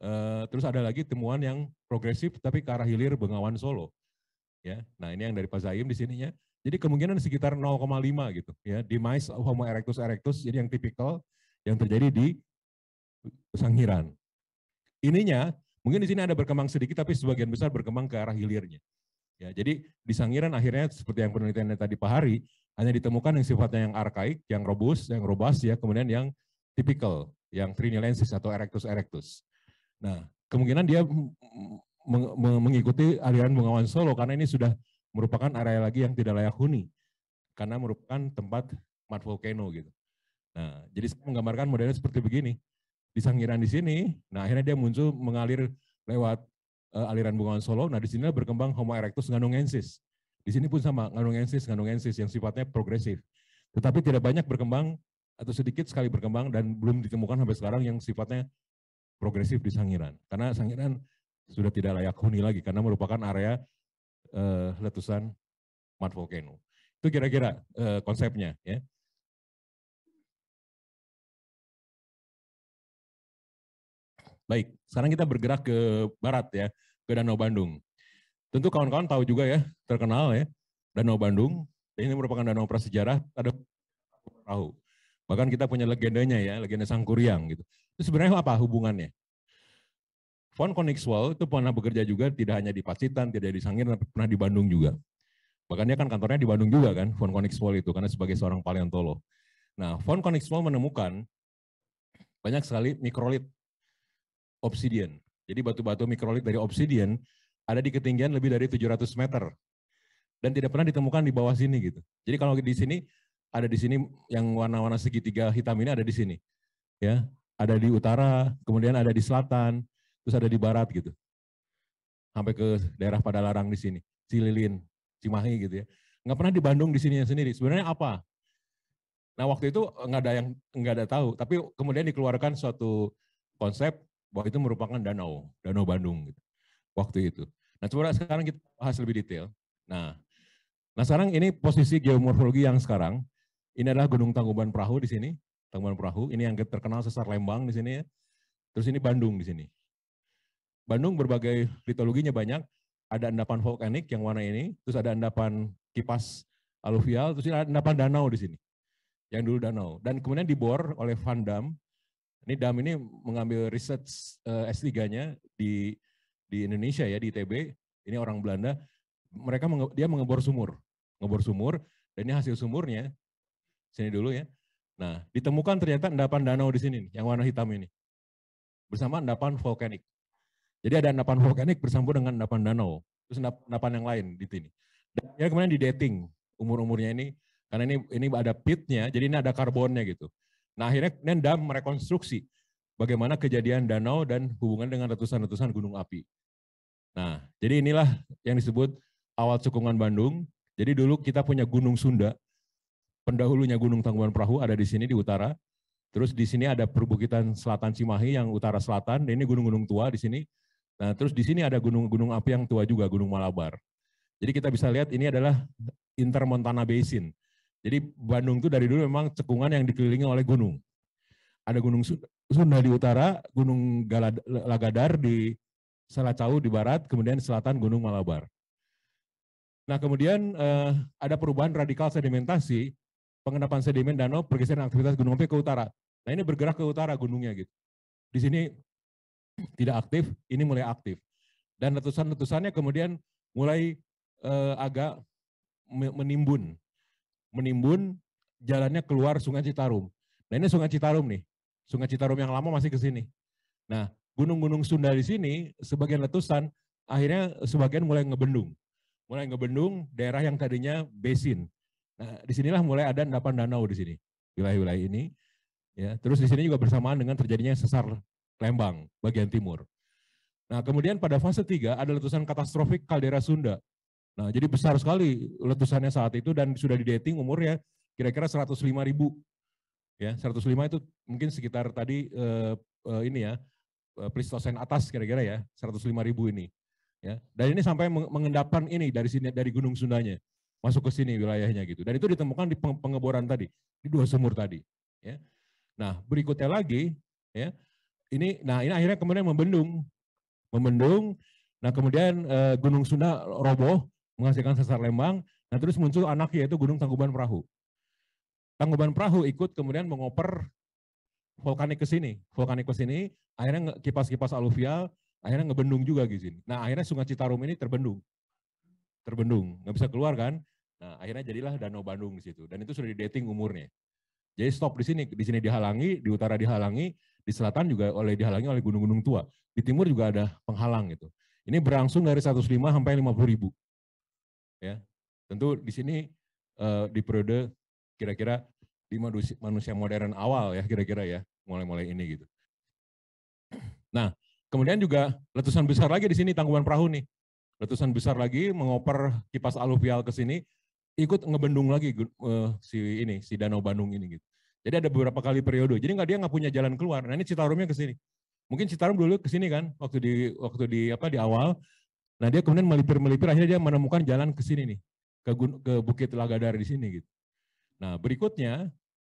e, terus ada lagi temuan yang progresif tapi ke arah hilir Bengawan Solo. Ya. Nah, ini yang dari Pak Zaim di sininya. Jadi kemungkinan sekitar 0,5 gitu ya. Demise Homo erectus erectus jadi yang tipikal yang terjadi di Sanghiran. Ininya mungkin di sini ada berkembang sedikit tapi sebagian besar berkembang ke arah hilirnya. Ya, jadi di Sanghiran akhirnya seperti yang penelitiannya tadi Pak Hari hanya ditemukan yang sifatnya yang arkaik, yang robust, yang robust ya, kemudian yang tipikal, yang trinilensis atau erectus erectus. Nah, kemungkinan dia mengikuti aliran Bengawan Solo karena ini sudah merupakan area lagi yang tidak layak huni karena merupakan tempat mat volcano gitu. Nah, jadi saya menggambarkan modelnya seperti begini di Sangiran di sini. Nah, akhirnya dia muncul mengalir lewat uh, aliran Bengawan Solo. Nah, di sini berkembang Homo erectus nganungensis. Di sini pun sama, nganungensis, nganungensis yang sifatnya progresif. Tetapi tidak banyak berkembang atau sedikit sekali berkembang dan belum ditemukan sampai sekarang yang sifatnya progresif di Sangiran. Karena Sangiran sudah tidak layak huni lagi karena merupakan area uh, letusan mat volcano. Itu kira-kira uh, konsepnya ya. Baik, sekarang kita bergerak ke barat ya, ke Danau Bandung. Tentu kawan-kawan tahu juga ya, terkenal ya, Danau Bandung. Ini merupakan danau prasejarah, ada perahu. Bahkan kita punya legendanya ya, legenda Sangkuriang gitu. Itu sebenarnya apa hubungannya? Von Konigswald itu pernah bekerja juga tidak hanya di Pacitan, tidak hanya di Sangir, tapi pernah di Bandung juga. Bahkan dia kan kantornya di Bandung juga kan, Von Konigswald itu, karena sebagai seorang paleontolog. Nah, Von Konigswald menemukan banyak sekali mikrolit obsidian. Jadi batu-batu mikrolit dari obsidian ada di ketinggian lebih dari 700 meter dan tidak pernah ditemukan di bawah sini gitu. Jadi kalau di sini ada di sini yang warna-warna segitiga hitam ini ada di sini. Ya, ada di utara, kemudian ada di selatan, terus ada di barat gitu. Sampai ke daerah pada larang di sini, Cililin, Cimahi gitu ya. Nggak pernah di Bandung di sini sendiri. Sebenarnya apa? Nah waktu itu nggak ada yang nggak ada tahu, tapi kemudian dikeluarkan suatu konsep bahwa itu merupakan danau, danau Bandung gitu, waktu itu. Nah coba sekarang kita bahas lebih detail. Nah, nah sekarang ini posisi geomorfologi yang sekarang, ini adalah Gunung Tangkuban Perahu di sini, Tangkuban Perahu, ini yang terkenal sesar Lembang di sini ya. Terus ini Bandung di sini. Bandung berbagai litologinya banyak, ada endapan vulkanik yang warna ini, terus ada endapan kipas aluvial, terus ada endapan danau di sini. Yang dulu danau. Dan kemudian dibor oleh Van Dam ini Dam ini mengambil riset uh, eh, S3-nya di di Indonesia ya di ITB. Ini orang Belanda. Mereka menge, dia mengebor sumur, ngebor sumur dan ini hasil sumurnya sini dulu ya. Nah, ditemukan ternyata endapan danau di sini yang warna hitam ini. Bersama endapan vulkanik. Jadi ada endapan vulkanik bersambung dengan endapan danau, terus endapan yang lain di sini. Dan kemudian di dating umur-umurnya ini karena ini ini ada pitnya, jadi ini ada karbonnya gitu. Nah akhirnya Nenda merekonstruksi bagaimana kejadian danau dan hubungan dengan ratusan-ratusan gunung api. Nah jadi inilah yang disebut awal cekungan Bandung. Jadi dulu kita punya Gunung Sunda, pendahulunya Gunung Tangkuban Perahu ada di sini di utara. Terus di sini ada perbukitan selatan Cimahi yang utara selatan, dan ini gunung-gunung tua di sini. Nah, terus di sini ada gunung-gunung api yang tua juga, Gunung Malabar. Jadi kita bisa lihat ini adalah Intermontana Basin. Jadi Bandung itu dari dulu memang cekungan yang dikelilingi oleh gunung. Ada Gunung Sunda di utara, Gunung Galad Lagadar di Selacau di barat, kemudian selatan Gunung Malabar. Nah kemudian eh, ada perubahan radikal sedimentasi, pengendapan sedimen danau, pergeseran aktivitas gunung api ke utara. Nah ini bergerak ke utara gunungnya gitu. Di sini tidak aktif, ini mulai aktif. Dan letusan-letusannya kemudian mulai eh, agak menimbun menimbun jalannya keluar Sungai Citarum. Nah ini Sungai Citarum nih, Sungai Citarum yang lama masih ke sini. Nah gunung-gunung Sunda di sini sebagian letusan akhirnya sebagian mulai ngebendung, mulai ngebendung daerah yang tadinya basin. Nah disinilah mulai ada endapan danau di sini wilayah-wilayah ini. Ya, terus di sini juga bersamaan dengan terjadinya sesar Lembang bagian timur. Nah, kemudian pada fase 3 ada letusan katastrofik kaldera Sunda Nah, jadi besar sekali letusannya saat itu dan sudah di dating umurnya kira-kira 105 ribu. Ya, 105 itu mungkin sekitar tadi eh, uh, ini ya, eh, Pleistosen atas kira-kira ya, 105 ribu ini. Ya, dan ini sampai mengendapkan ini dari sini dari Gunung Sundanya masuk ke sini wilayahnya gitu. Dan itu ditemukan di pengeboran tadi, di dua sumur tadi. Ya. Nah berikutnya lagi, ya ini, nah ini akhirnya kemudian membendung, membendung. Nah kemudian eh, Gunung Sunda roboh, menghasilkan sesar Lembang. Nah terus muncul anak yaitu Gunung Tangkuban Perahu. Tangkuban Perahu ikut kemudian mengoper vulkanik ke sini, vulkanik ke sini, akhirnya kipas-kipas aluvial, akhirnya ngebendung juga di sini. Nah akhirnya Sungai Citarum ini terbendung, terbendung, nggak bisa keluar kan. Nah akhirnya jadilah Danau Bandung di situ, dan itu sudah di dating umurnya. Jadi stop di sini, di sini dihalangi, di utara dihalangi, di selatan juga oleh dihalangi oleh gunung-gunung tua. Di timur juga ada penghalang gitu. Ini berlangsung dari 105 sampai 50 ribu ya tentu di sini uh, di periode kira-kira di manusia modern awal ya kira-kira ya mulai-mulai ini gitu. Nah kemudian juga letusan besar lagi di sini tanggungan perahu nih letusan besar lagi mengoper kipas aluvial ke sini ikut ngebendung lagi uh, si ini si danau Bandung ini gitu. Jadi ada beberapa kali periode. Jadi nggak dia nggak punya jalan keluar. Nah ini Citarumnya ke sini. Mungkin Citarum dulu ke sini kan waktu di waktu di apa di awal Nah dia kemudian melipir-melipir, akhirnya dia menemukan jalan ke sini nih, ke, Gun ke Bukit Lagadar di sini gitu. Nah berikutnya,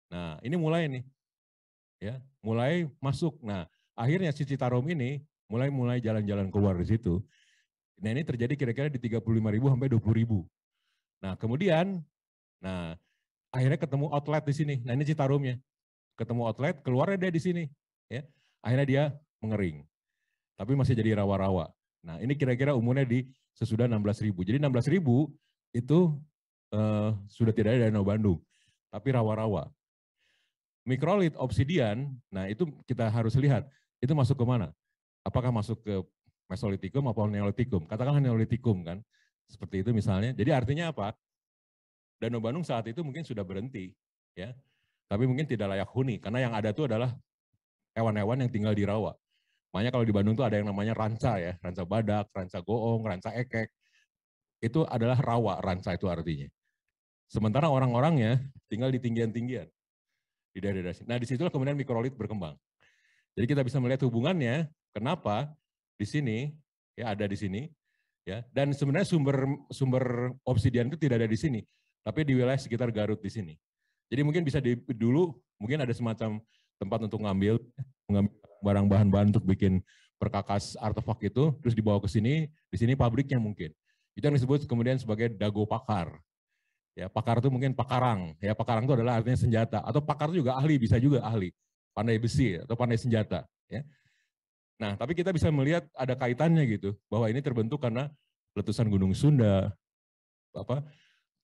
nah ini mulai nih, ya mulai masuk. Nah akhirnya si Citarum ini mulai mulai jalan-jalan keluar di situ. Nah ini terjadi kira-kira di 35 ribu sampai 20 ribu. Nah kemudian, nah akhirnya ketemu outlet di sini. Nah ini Citarumnya. Ketemu outlet, keluarnya dia di sini. Ya, akhirnya dia mengering. Tapi masih jadi rawa-rawa. Nah, ini kira-kira umurnya di sesudah ribu Jadi ribu itu uh, sudah tidak ada Danau Bandung, tapi rawa-rawa. Mikrolit obsidian, nah itu kita harus lihat, itu masuk ke mana? Apakah masuk ke Mesolitikum atau Neolitikum? Katakanlah Neolitikum kan, seperti itu misalnya. Jadi artinya apa? Danau Bandung saat itu mungkin sudah berhenti, ya. Tapi mungkin tidak layak huni, karena yang ada itu adalah hewan-hewan yang tinggal di rawa. Makanya kalau di Bandung tuh ada yang namanya ranca ya, ranca badak, ranca goong, ranca ekek. Itu adalah rawa ranca itu artinya. Sementara orang-orangnya tinggal di tinggian-tinggian. Di daerah-daerah Nah, disitulah kemudian mikrolit berkembang. Jadi kita bisa melihat hubungannya, kenapa di sini, ya ada di sini, ya dan sebenarnya sumber sumber obsidian itu tidak ada di sini, tapi di wilayah sekitar Garut di sini. Jadi mungkin bisa di, dulu mungkin ada semacam tempat untuk ngambil mengambil barang bahan-bahan untuk bikin perkakas artefak itu, terus dibawa ke sini, di sini pabriknya mungkin. Itu yang disebut kemudian sebagai dago pakar. Ya, pakar itu mungkin pakarang. Ya, pakarang itu adalah artinya senjata. Atau pakar itu juga ahli, bisa juga ahli. Pandai besi atau pandai senjata. Ya. Nah, tapi kita bisa melihat ada kaitannya gitu, bahwa ini terbentuk karena letusan Gunung Sunda, apa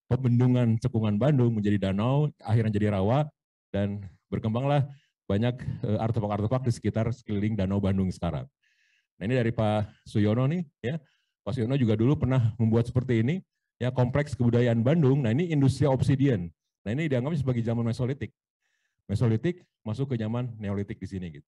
pembendungan cekungan Bandung menjadi danau, akhirnya jadi rawa, dan berkembanglah banyak eh, artefak-artefak di sekitar sekeliling Danau Bandung sekarang. Nah ini dari Pak Suyono nih, ya Pak Suyono juga dulu pernah membuat seperti ini, ya kompleks kebudayaan Bandung. Nah ini industri obsidian. Nah ini dianggap sebagai zaman Mesolitik. Mesolitik masuk ke zaman Neolitik di sini gitu.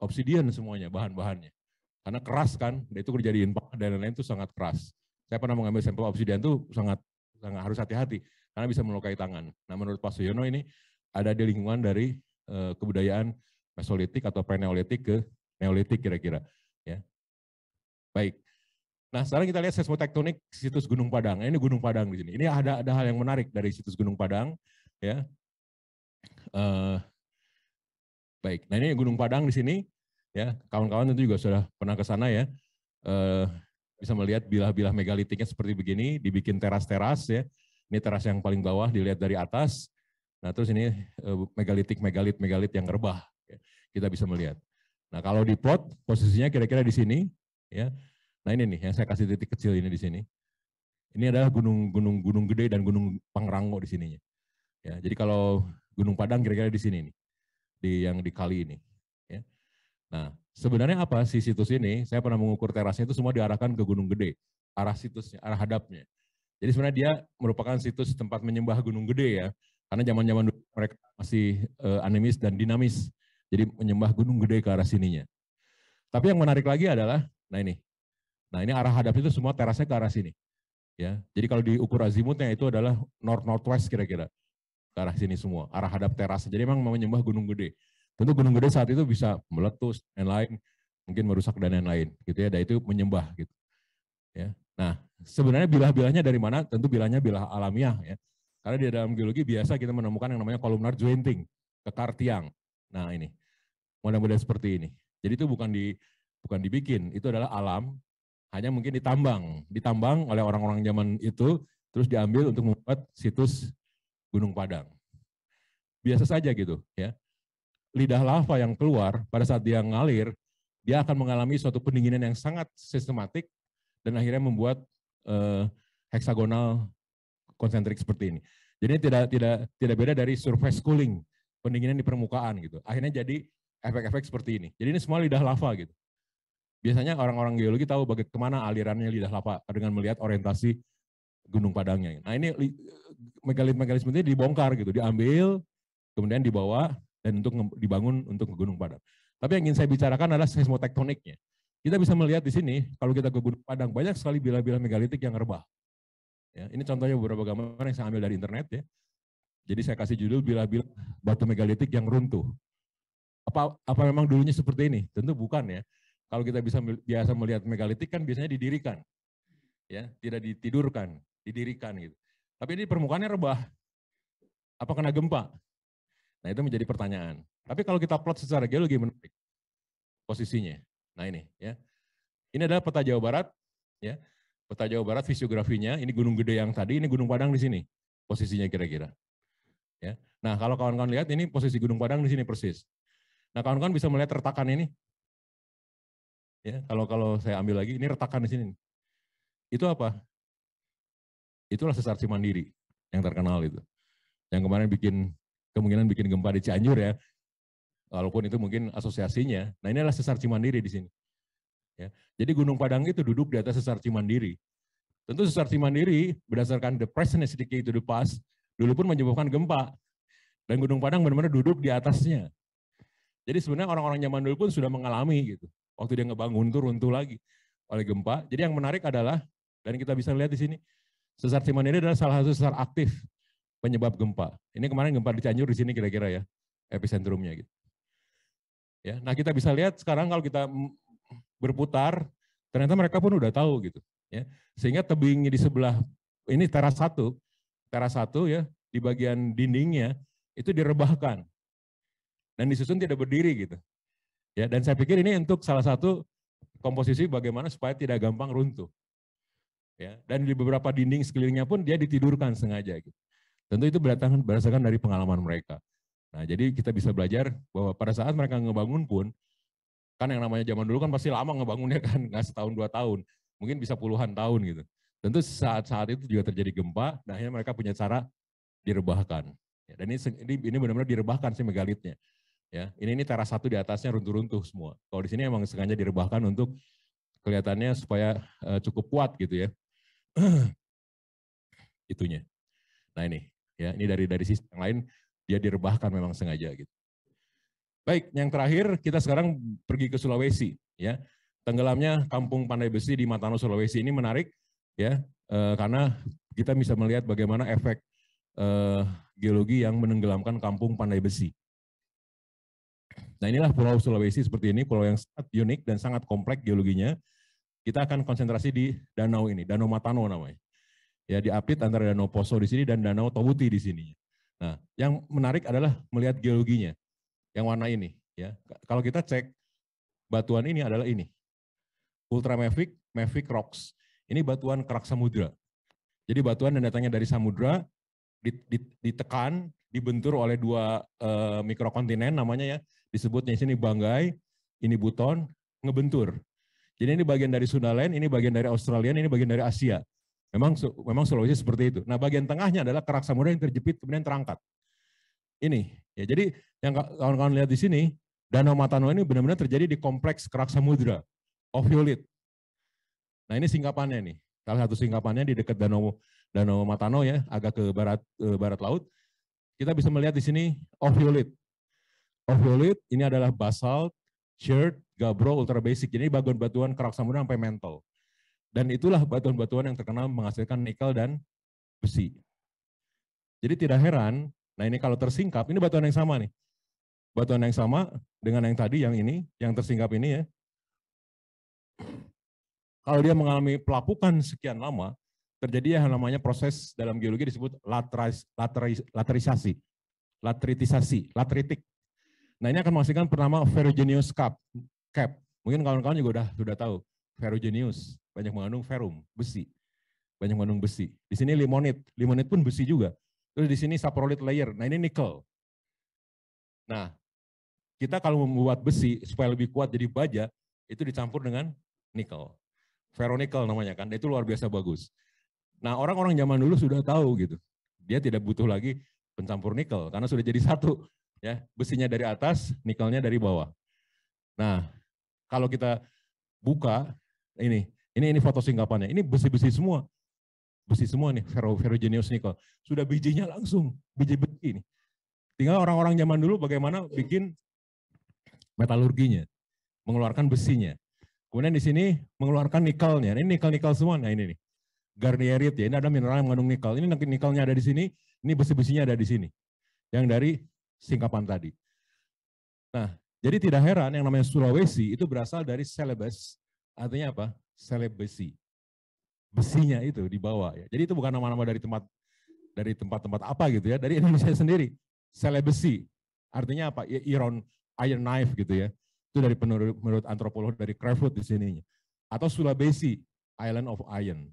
Obsidian semuanya bahan-bahannya. Karena keras kan, itu kerja di dan lain-lain itu sangat keras. Saya pernah mengambil sampel obsidian itu sangat sangat harus hati-hati karena bisa melukai tangan. Nah menurut Pak Suyono ini ada di lingkungan dari Eh, kebudayaan Mesolitik atau Preneolitik ke Neolitik kira-kira. Ya. Baik. Nah, sekarang kita lihat seismotektonik situs Gunung Padang. Ini Gunung Padang di sini. Ini ada ada hal yang menarik dari situs Gunung Padang, ya. Uh, baik. Nah, ini Gunung Padang di sini, ya. Kawan-kawan tentu juga sudah pernah ke sana ya. Uh, bisa melihat bilah-bilah megalitiknya seperti begini, dibikin teras-teras ya. Ini teras yang paling bawah dilihat dari atas. Nah terus ini eh, megalitik, megalit, megalit yang rebah. Ya. Kita bisa melihat. Nah kalau di plot posisinya kira-kira di sini. ya. Nah ini nih yang saya kasih titik kecil ini di sini. Ini adalah gunung-gunung gunung gede dan gunung Pangrango di sininya. Ya, jadi kalau Gunung Padang kira-kira di sini nih, di yang di kali ini. Ya. Nah, sebenarnya apa si situs ini? Saya pernah mengukur terasnya itu semua diarahkan ke Gunung Gede, arah situsnya, arah hadapnya. Jadi sebenarnya dia merupakan situs tempat menyembah Gunung Gede ya. Karena zaman-zaman mereka masih uh, animis dan dinamis. Jadi menyembah gunung gede ke arah sininya. Tapi yang menarik lagi adalah, nah ini. Nah ini arah hadap itu semua terasnya ke arah sini. Ya, jadi kalau diukur azimutnya itu adalah north northwest kira-kira ke arah sini semua, arah hadap teras. Jadi memang mau menyembah gunung gede. Tentu gunung gede saat itu bisa meletus dan lain, mungkin merusak dan lain-lain gitu ya. Dan itu menyembah gitu. Ya. Nah, sebenarnya bilah-bilahnya dari mana? Tentu bilahnya bilah alamiah ya. Karena di dalam geologi biasa kita menemukan yang namanya kolumnar jointing, kekar tiang. Nah ini, mudah-mudahan seperti ini. Jadi itu bukan di bukan dibikin, itu adalah alam, hanya mungkin ditambang. Ditambang oleh orang-orang zaman itu, terus diambil untuk membuat situs Gunung Padang. Biasa saja gitu ya. Lidah lava yang keluar pada saat dia ngalir, dia akan mengalami suatu pendinginan yang sangat sistematik dan akhirnya membuat eh, heksagonal konsentrik seperti ini. Jadi tidak tidak tidak beda dari surface cooling, pendinginan di permukaan gitu. Akhirnya jadi efek-efek seperti ini. Jadi ini semua lidah lava gitu. Biasanya orang-orang geologi tahu bagaimana alirannya lidah lava dengan melihat orientasi gunung padangnya. Nah ini megalit megalit seperti ini dibongkar gitu, diambil, kemudian dibawa dan untuk dibangun untuk ke gunung padang. Tapi yang ingin saya bicarakan adalah seismotektoniknya. Kita bisa melihat di sini, kalau kita ke Gunung Padang, banyak sekali bila-bila megalitik yang rebah. Ya, ini contohnya beberapa gambar yang saya ambil dari internet ya. Jadi saya kasih judul bila-bila batu megalitik yang runtuh. Apa apa memang dulunya seperti ini? Tentu bukan ya. Kalau kita bisa biasa melihat megalitik kan biasanya didirikan. Ya, tidak ditidurkan, didirikan gitu. Tapi ini permukaannya rebah. Apa kena gempa? Nah, itu menjadi pertanyaan. Tapi kalau kita plot secara geologi menarik posisinya. Nah, ini ya. Ini adalah peta Jawa Barat ya. Kota Jawa Barat fisiografinya, ini Gunung Gede yang tadi, ini Gunung Padang di sini posisinya kira-kira. Ya. Nah, kalau kawan-kawan lihat ini posisi Gunung Padang di sini persis. Nah, kawan-kawan bisa melihat retakan ini. Ya, kalau kalau saya ambil lagi ini retakan di sini. Itu apa? Itulah sesar Cimandiri yang terkenal itu. Yang kemarin bikin kemungkinan bikin gempa di Cianjur ya. Walaupun itu mungkin asosiasinya. Nah, ini adalah sesar Cimandiri di sini. Ya. Jadi Gunung Padang itu duduk di atas sesar Cimandiri. Tentu sesar Cimandiri berdasarkan the present decay to the past dulu pun menyebabkan gempa dan Gunung Padang benar-benar duduk di atasnya. Jadi sebenarnya orang-orang zaman dulu pun sudah mengalami gitu. Waktu dia ngebangun tuh runtuh lagi oleh gempa. Jadi yang menarik adalah dan kita bisa lihat di sini sesar Cimandiri adalah salah satu sesar aktif penyebab gempa. Ini kemarin gempa di Cianjur di sini kira-kira ya epicentrumnya gitu. Ya, nah kita bisa lihat sekarang kalau kita berputar, ternyata mereka pun udah tahu gitu. Ya. Sehingga tebingnya di sebelah, ini teras satu, teras satu ya, di bagian dindingnya, itu direbahkan. Dan disusun tidak berdiri gitu. Ya, dan saya pikir ini untuk salah satu komposisi bagaimana supaya tidak gampang runtuh. Ya, dan di beberapa dinding sekelilingnya pun dia ditidurkan sengaja gitu. Tentu itu berdasarkan dari pengalaman mereka. Nah, jadi kita bisa belajar bahwa pada saat mereka ngebangun pun, Kan yang namanya zaman dulu kan pasti lama ngebangunnya kan, [LAUGHS] nggak setahun dua tahun. Mungkin bisa puluhan tahun gitu. Tentu saat-saat itu juga terjadi gempa, dan nah akhirnya mereka punya cara direbahkan. Ya, dan ini ini, ini benar-benar direbahkan sih megalitnya. Ya, ini ini teras satu di atasnya runtuh-runtuh semua. Kalau di sini emang sengaja direbahkan untuk kelihatannya supaya uh, cukup kuat gitu ya. [CLEARS THROAT] Itunya. Nah ini, ya ini dari dari sisi yang lain dia direbahkan memang sengaja gitu. Baik, yang terakhir kita sekarang pergi ke Sulawesi, ya. Tenggelamnya Kampung Pandai Besi di Matano Sulawesi ini menarik, ya, e, karena kita bisa melihat bagaimana efek e, geologi yang menenggelamkan Kampung Pandai Besi. Nah inilah Pulau Sulawesi seperti ini, pulau yang sangat unik dan sangat kompleks geologinya. Kita akan konsentrasi di danau ini, Danau Matano namanya. Ya diapit antara Danau Poso di sini dan Danau Tobuti di sini. Nah yang menarik adalah melihat geologinya yang warna ini. Ya, kalau kita cek batuan ini adalah ini, Ultra Mavic, Mavic Rocks. Ini batuan kerak samudra. Jadi batuan yang datangnya dari samudra ditekan, dibentur oleh dua uh, mikrokontinen namanya ya, disebutnya sini Banggai, ini Buton, ngebentur. Jadi ini bagian dari Sundaland, ini bagian dari Australia, ini bagian dari Asia. Memang memang Sulawesi seperti itu. Nah, bagian tengahnya adalah kerak samudra yang terjepit kemudian terangkat. Ini Ya, jadi yang kawan-kawan lihat di sini, Danau Matano ini benar-benar terjadi di kompleks kerak samudra, oviolit. Nah ini singkapannya nih, salah satu singkapannya di dekat Danau Danau Matano ya, agak ke barat ke barat laut. Kita bisa melihat di sini oviolit. Oviolit ini adalah basalt, shirt, gabro, ultra basic. Jadi bagian batuan kerak samudra sampai mentol. Dan itulah batuan-batuan yang terkenal menghasilkan nikel dan besi. Jadi tidak heran Nah ini kalau tersingkap, ini batuan yang sama nih. Batuan yang sama dengan yang tadi, yang ini, yang tersingkap ini ya. Kalau dia mengalami pelapukan sekian lama, terjadi yang namanya proses dalam geologi disebut lateris, lateris, laterisasi, latritisasi, latritik. Nah ini akan menghasilkan pertama ferruginous cap, cap. Mungkin kawan-kawan juga udah sudah tahu. Ferruginous, banyak mengandung ferum, besi. Banyak mengandung besi. Di sini limonit, limonit pun besi juga. Terus di sini saprolit layer. Nah, ini nikel. Nah, kita kalau membuat besi supaya lebih kuat jadi baja, itu dicampur dengan nikel. Ferronikel namanya kan, itu luar biasa bagus. Nah, orang-orang zaman dulu sudah tahu gitu. Dia tidak butuh lagi pencampur nikel karena sudah jadi satu ya, besinya dari atas, nikelnya dari bawah. Nah, kalau kita buka ini, ini ini foto singkapannya. Ini besi-besi semua besi semua nih, ferro, ferrogenius nikel. Sudah bijinya langsung, biji besi nih. Tinggal orang-orang zaman dulu bagaimana bikin metalurginya, mengeluarkan besinya. Kemudian di sini mengeluarkan nikelnya. Ini nikel-nikel semua. Nah ini nih. Garnierit ya. Ini ada mineral yang mengandung nikel. Ini nikelnya ada di sini, ini besi-besinya ada di sini. Yang dari singkapan tadi. Nah, jadi tidak heran yang namanya Sulawesi itu berasal dari Celebes. Artinya apa? Celebesi besinya itu dibawa ya. Jadi itu bukan nama-nama dari tempat dari tempat-tempat apa gitu ya, dari Indonesia sendiri. Sele Artinya apa? Ya, iron iron knife gitu ya. Itu dari menurut, menurut antropolog dari Crawford di sininya. Atau Sulawesi, Island of Iron.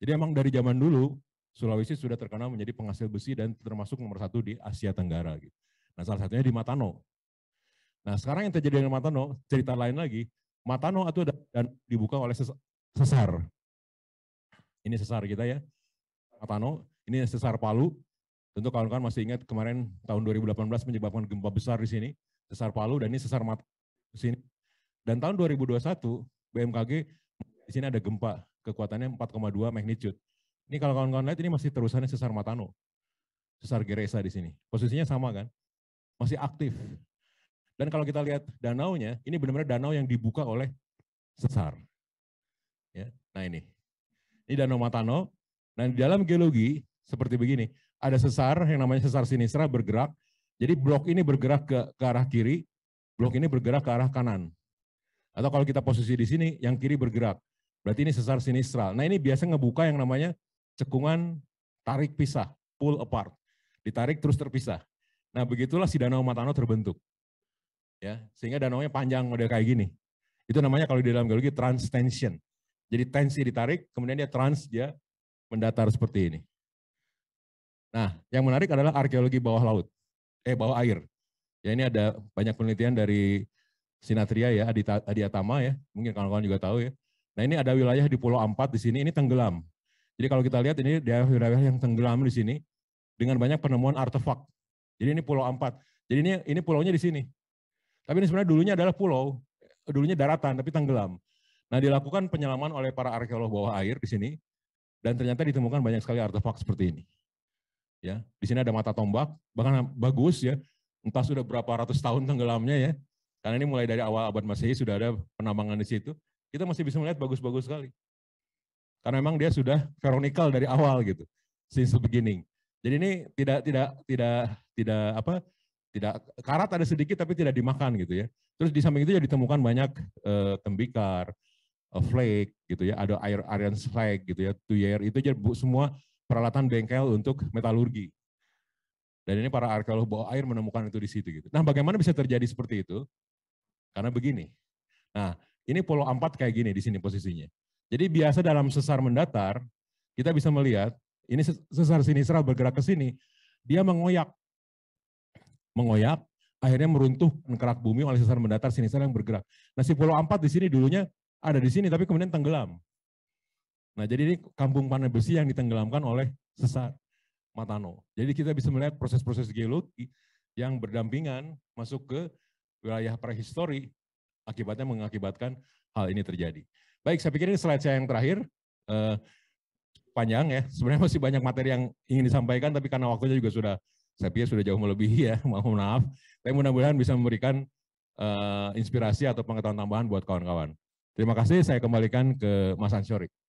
Jadi emang dari zaman dulu Sulawesi sudah terkenal menjadi penghasil besi dan termasuk nomor satu di Asia Tenggara gitu. Nah salah satunya di Matano. Nah sekarang yang terjadi di Matano cerita lain lagi. Matano itu dan dibuka oleh sesar ini sesar kita ya, Matano. Ini sesar Palu. Tentu kawan-kawan masih ingat kemarin tahun 2018 menyebabkan gempa besar di sini, sesar Palu dan ini sesar Mat di sini. Dan tahun 2021 BMKG di sini ada gempa kekuatannya 4,2 magnitude. Ini kalau kawan-kawan lihat ini masih terusannya sesar Matano, sesar Geresa di sini. Posisinya sama kan? Masih aktif. Dan kalau kita lihat danau nya, ini benar-benar danau yang dibuka oleh sesar. Ya, nah ini ini Danau Matano. Dan di hmm. dalam geologi seperti begini, ada sesar yang namanya sesar sinistra bergerak. Jadi blok ini bergerak ke, ke arah kiri, blok ini bergerak ke arah kanan. Atau kalau kita posisi di sini, yang kiri bergerak. Berarti ini sesar sinistra. Nah ini biasa ngebuka yang namanya cekungan tarik pisah, pull apart. Ditarik terus terpisah. Nah begitulah si Danau Matano terbentuk. ya Sehingga danau-nya panjang model kayak gini. Itu namanya kalau di dalam geologi trans tension. Jadi tensi ditarik, kemudian dia trans, dia mendatar seperti ini. Nah, yang menarik adalah arkeologi bawah laut, eh bawah air. Ya ini ada banyak penelitian dari Sinatria ya, Adita, Adiatama ya, mungkin kawan-kawan juga tahu ya. Nah ini ada wilayah di Pulau Ampat di sini, ini tenggelam. Jadi kalau kita lihat ini daerah wilayah yang tenggelam di sini dengan banyak penemuan artefak. Jadi ini Pulau Ampat. Jadi ini ini pulaunya di sini. Tapi ini sebenarnya dulunya adalah pulau, dulunya daratan tapi tenggelam. Nah, dilakukan penyelaman oleh para arkeolog bawah air di sini dan ternyata ditemukan banyak sekali artefak seperti ini. Ya, di sini ada mata tombak, bahkan bagus ya. Entah sudah berapa ratus tahun tenggelamnya ya. Karena ini mulai dari awal abad Masehi sudah ada penambangan di situ. Kita masih bisa melihat bagus-bagus sekali. Karena memang dia sudah veronikal dari awal gitu. Since the beginning. Jadi ini tidak tidak tidak tidak apa? tidak karat ada sedikit tapi tidak dimakan gitu ya. Terus di samping itu ya ditemukan banyak e, tembikar, flag gitu ya, ada air iron flag gitu ya, tuyer itu jadi semua peralatan bengkel untuk metalurgi. Dan ini para arkeolog bawa air menemukan itu di situ gitu. Nah, bagaimana bisa terjadi seperti itu? Karena begini. Nah, ini Pulau Empat kayak gini di sini posisinya. Jadi biasa dalam sesar mendatar, kita bisa melihat ini sesar sinistra bergerak ke sini, dia mengoyak. Mengoyak, akhirnya meruntuh kerak bumi oleh sesar mendatar sinistra yang bergerak. Nah, si Pulau Empat di sini dulunya ada di sini tapi kemudian tenggelam. Nah, jadi ini kampung panah besi yang ditenggelamkan oleh sesar Matano. Jadi kita bisa melihat proses-proses geologi yang berdampingan masuk ke wilayah prehistori akibatnya mengakibatkan hal ini terjadi. Baik, saya pikir ini slide saya yang terakhir. Eh, panjang ya, sebenarnya masih banyak materi yang ingin disampaikan, tapi karena waktunya juga sudah, saya pikir sudah jauh melebihi ya, [LAUGHS] mohon maaf. Tapi mudah-mudahan bisa memberikan eh, inspirasi atau pengetahuan tambahan buat kawan-kawan. Terima kasih, saya kembalikan ke Mas Ansyori.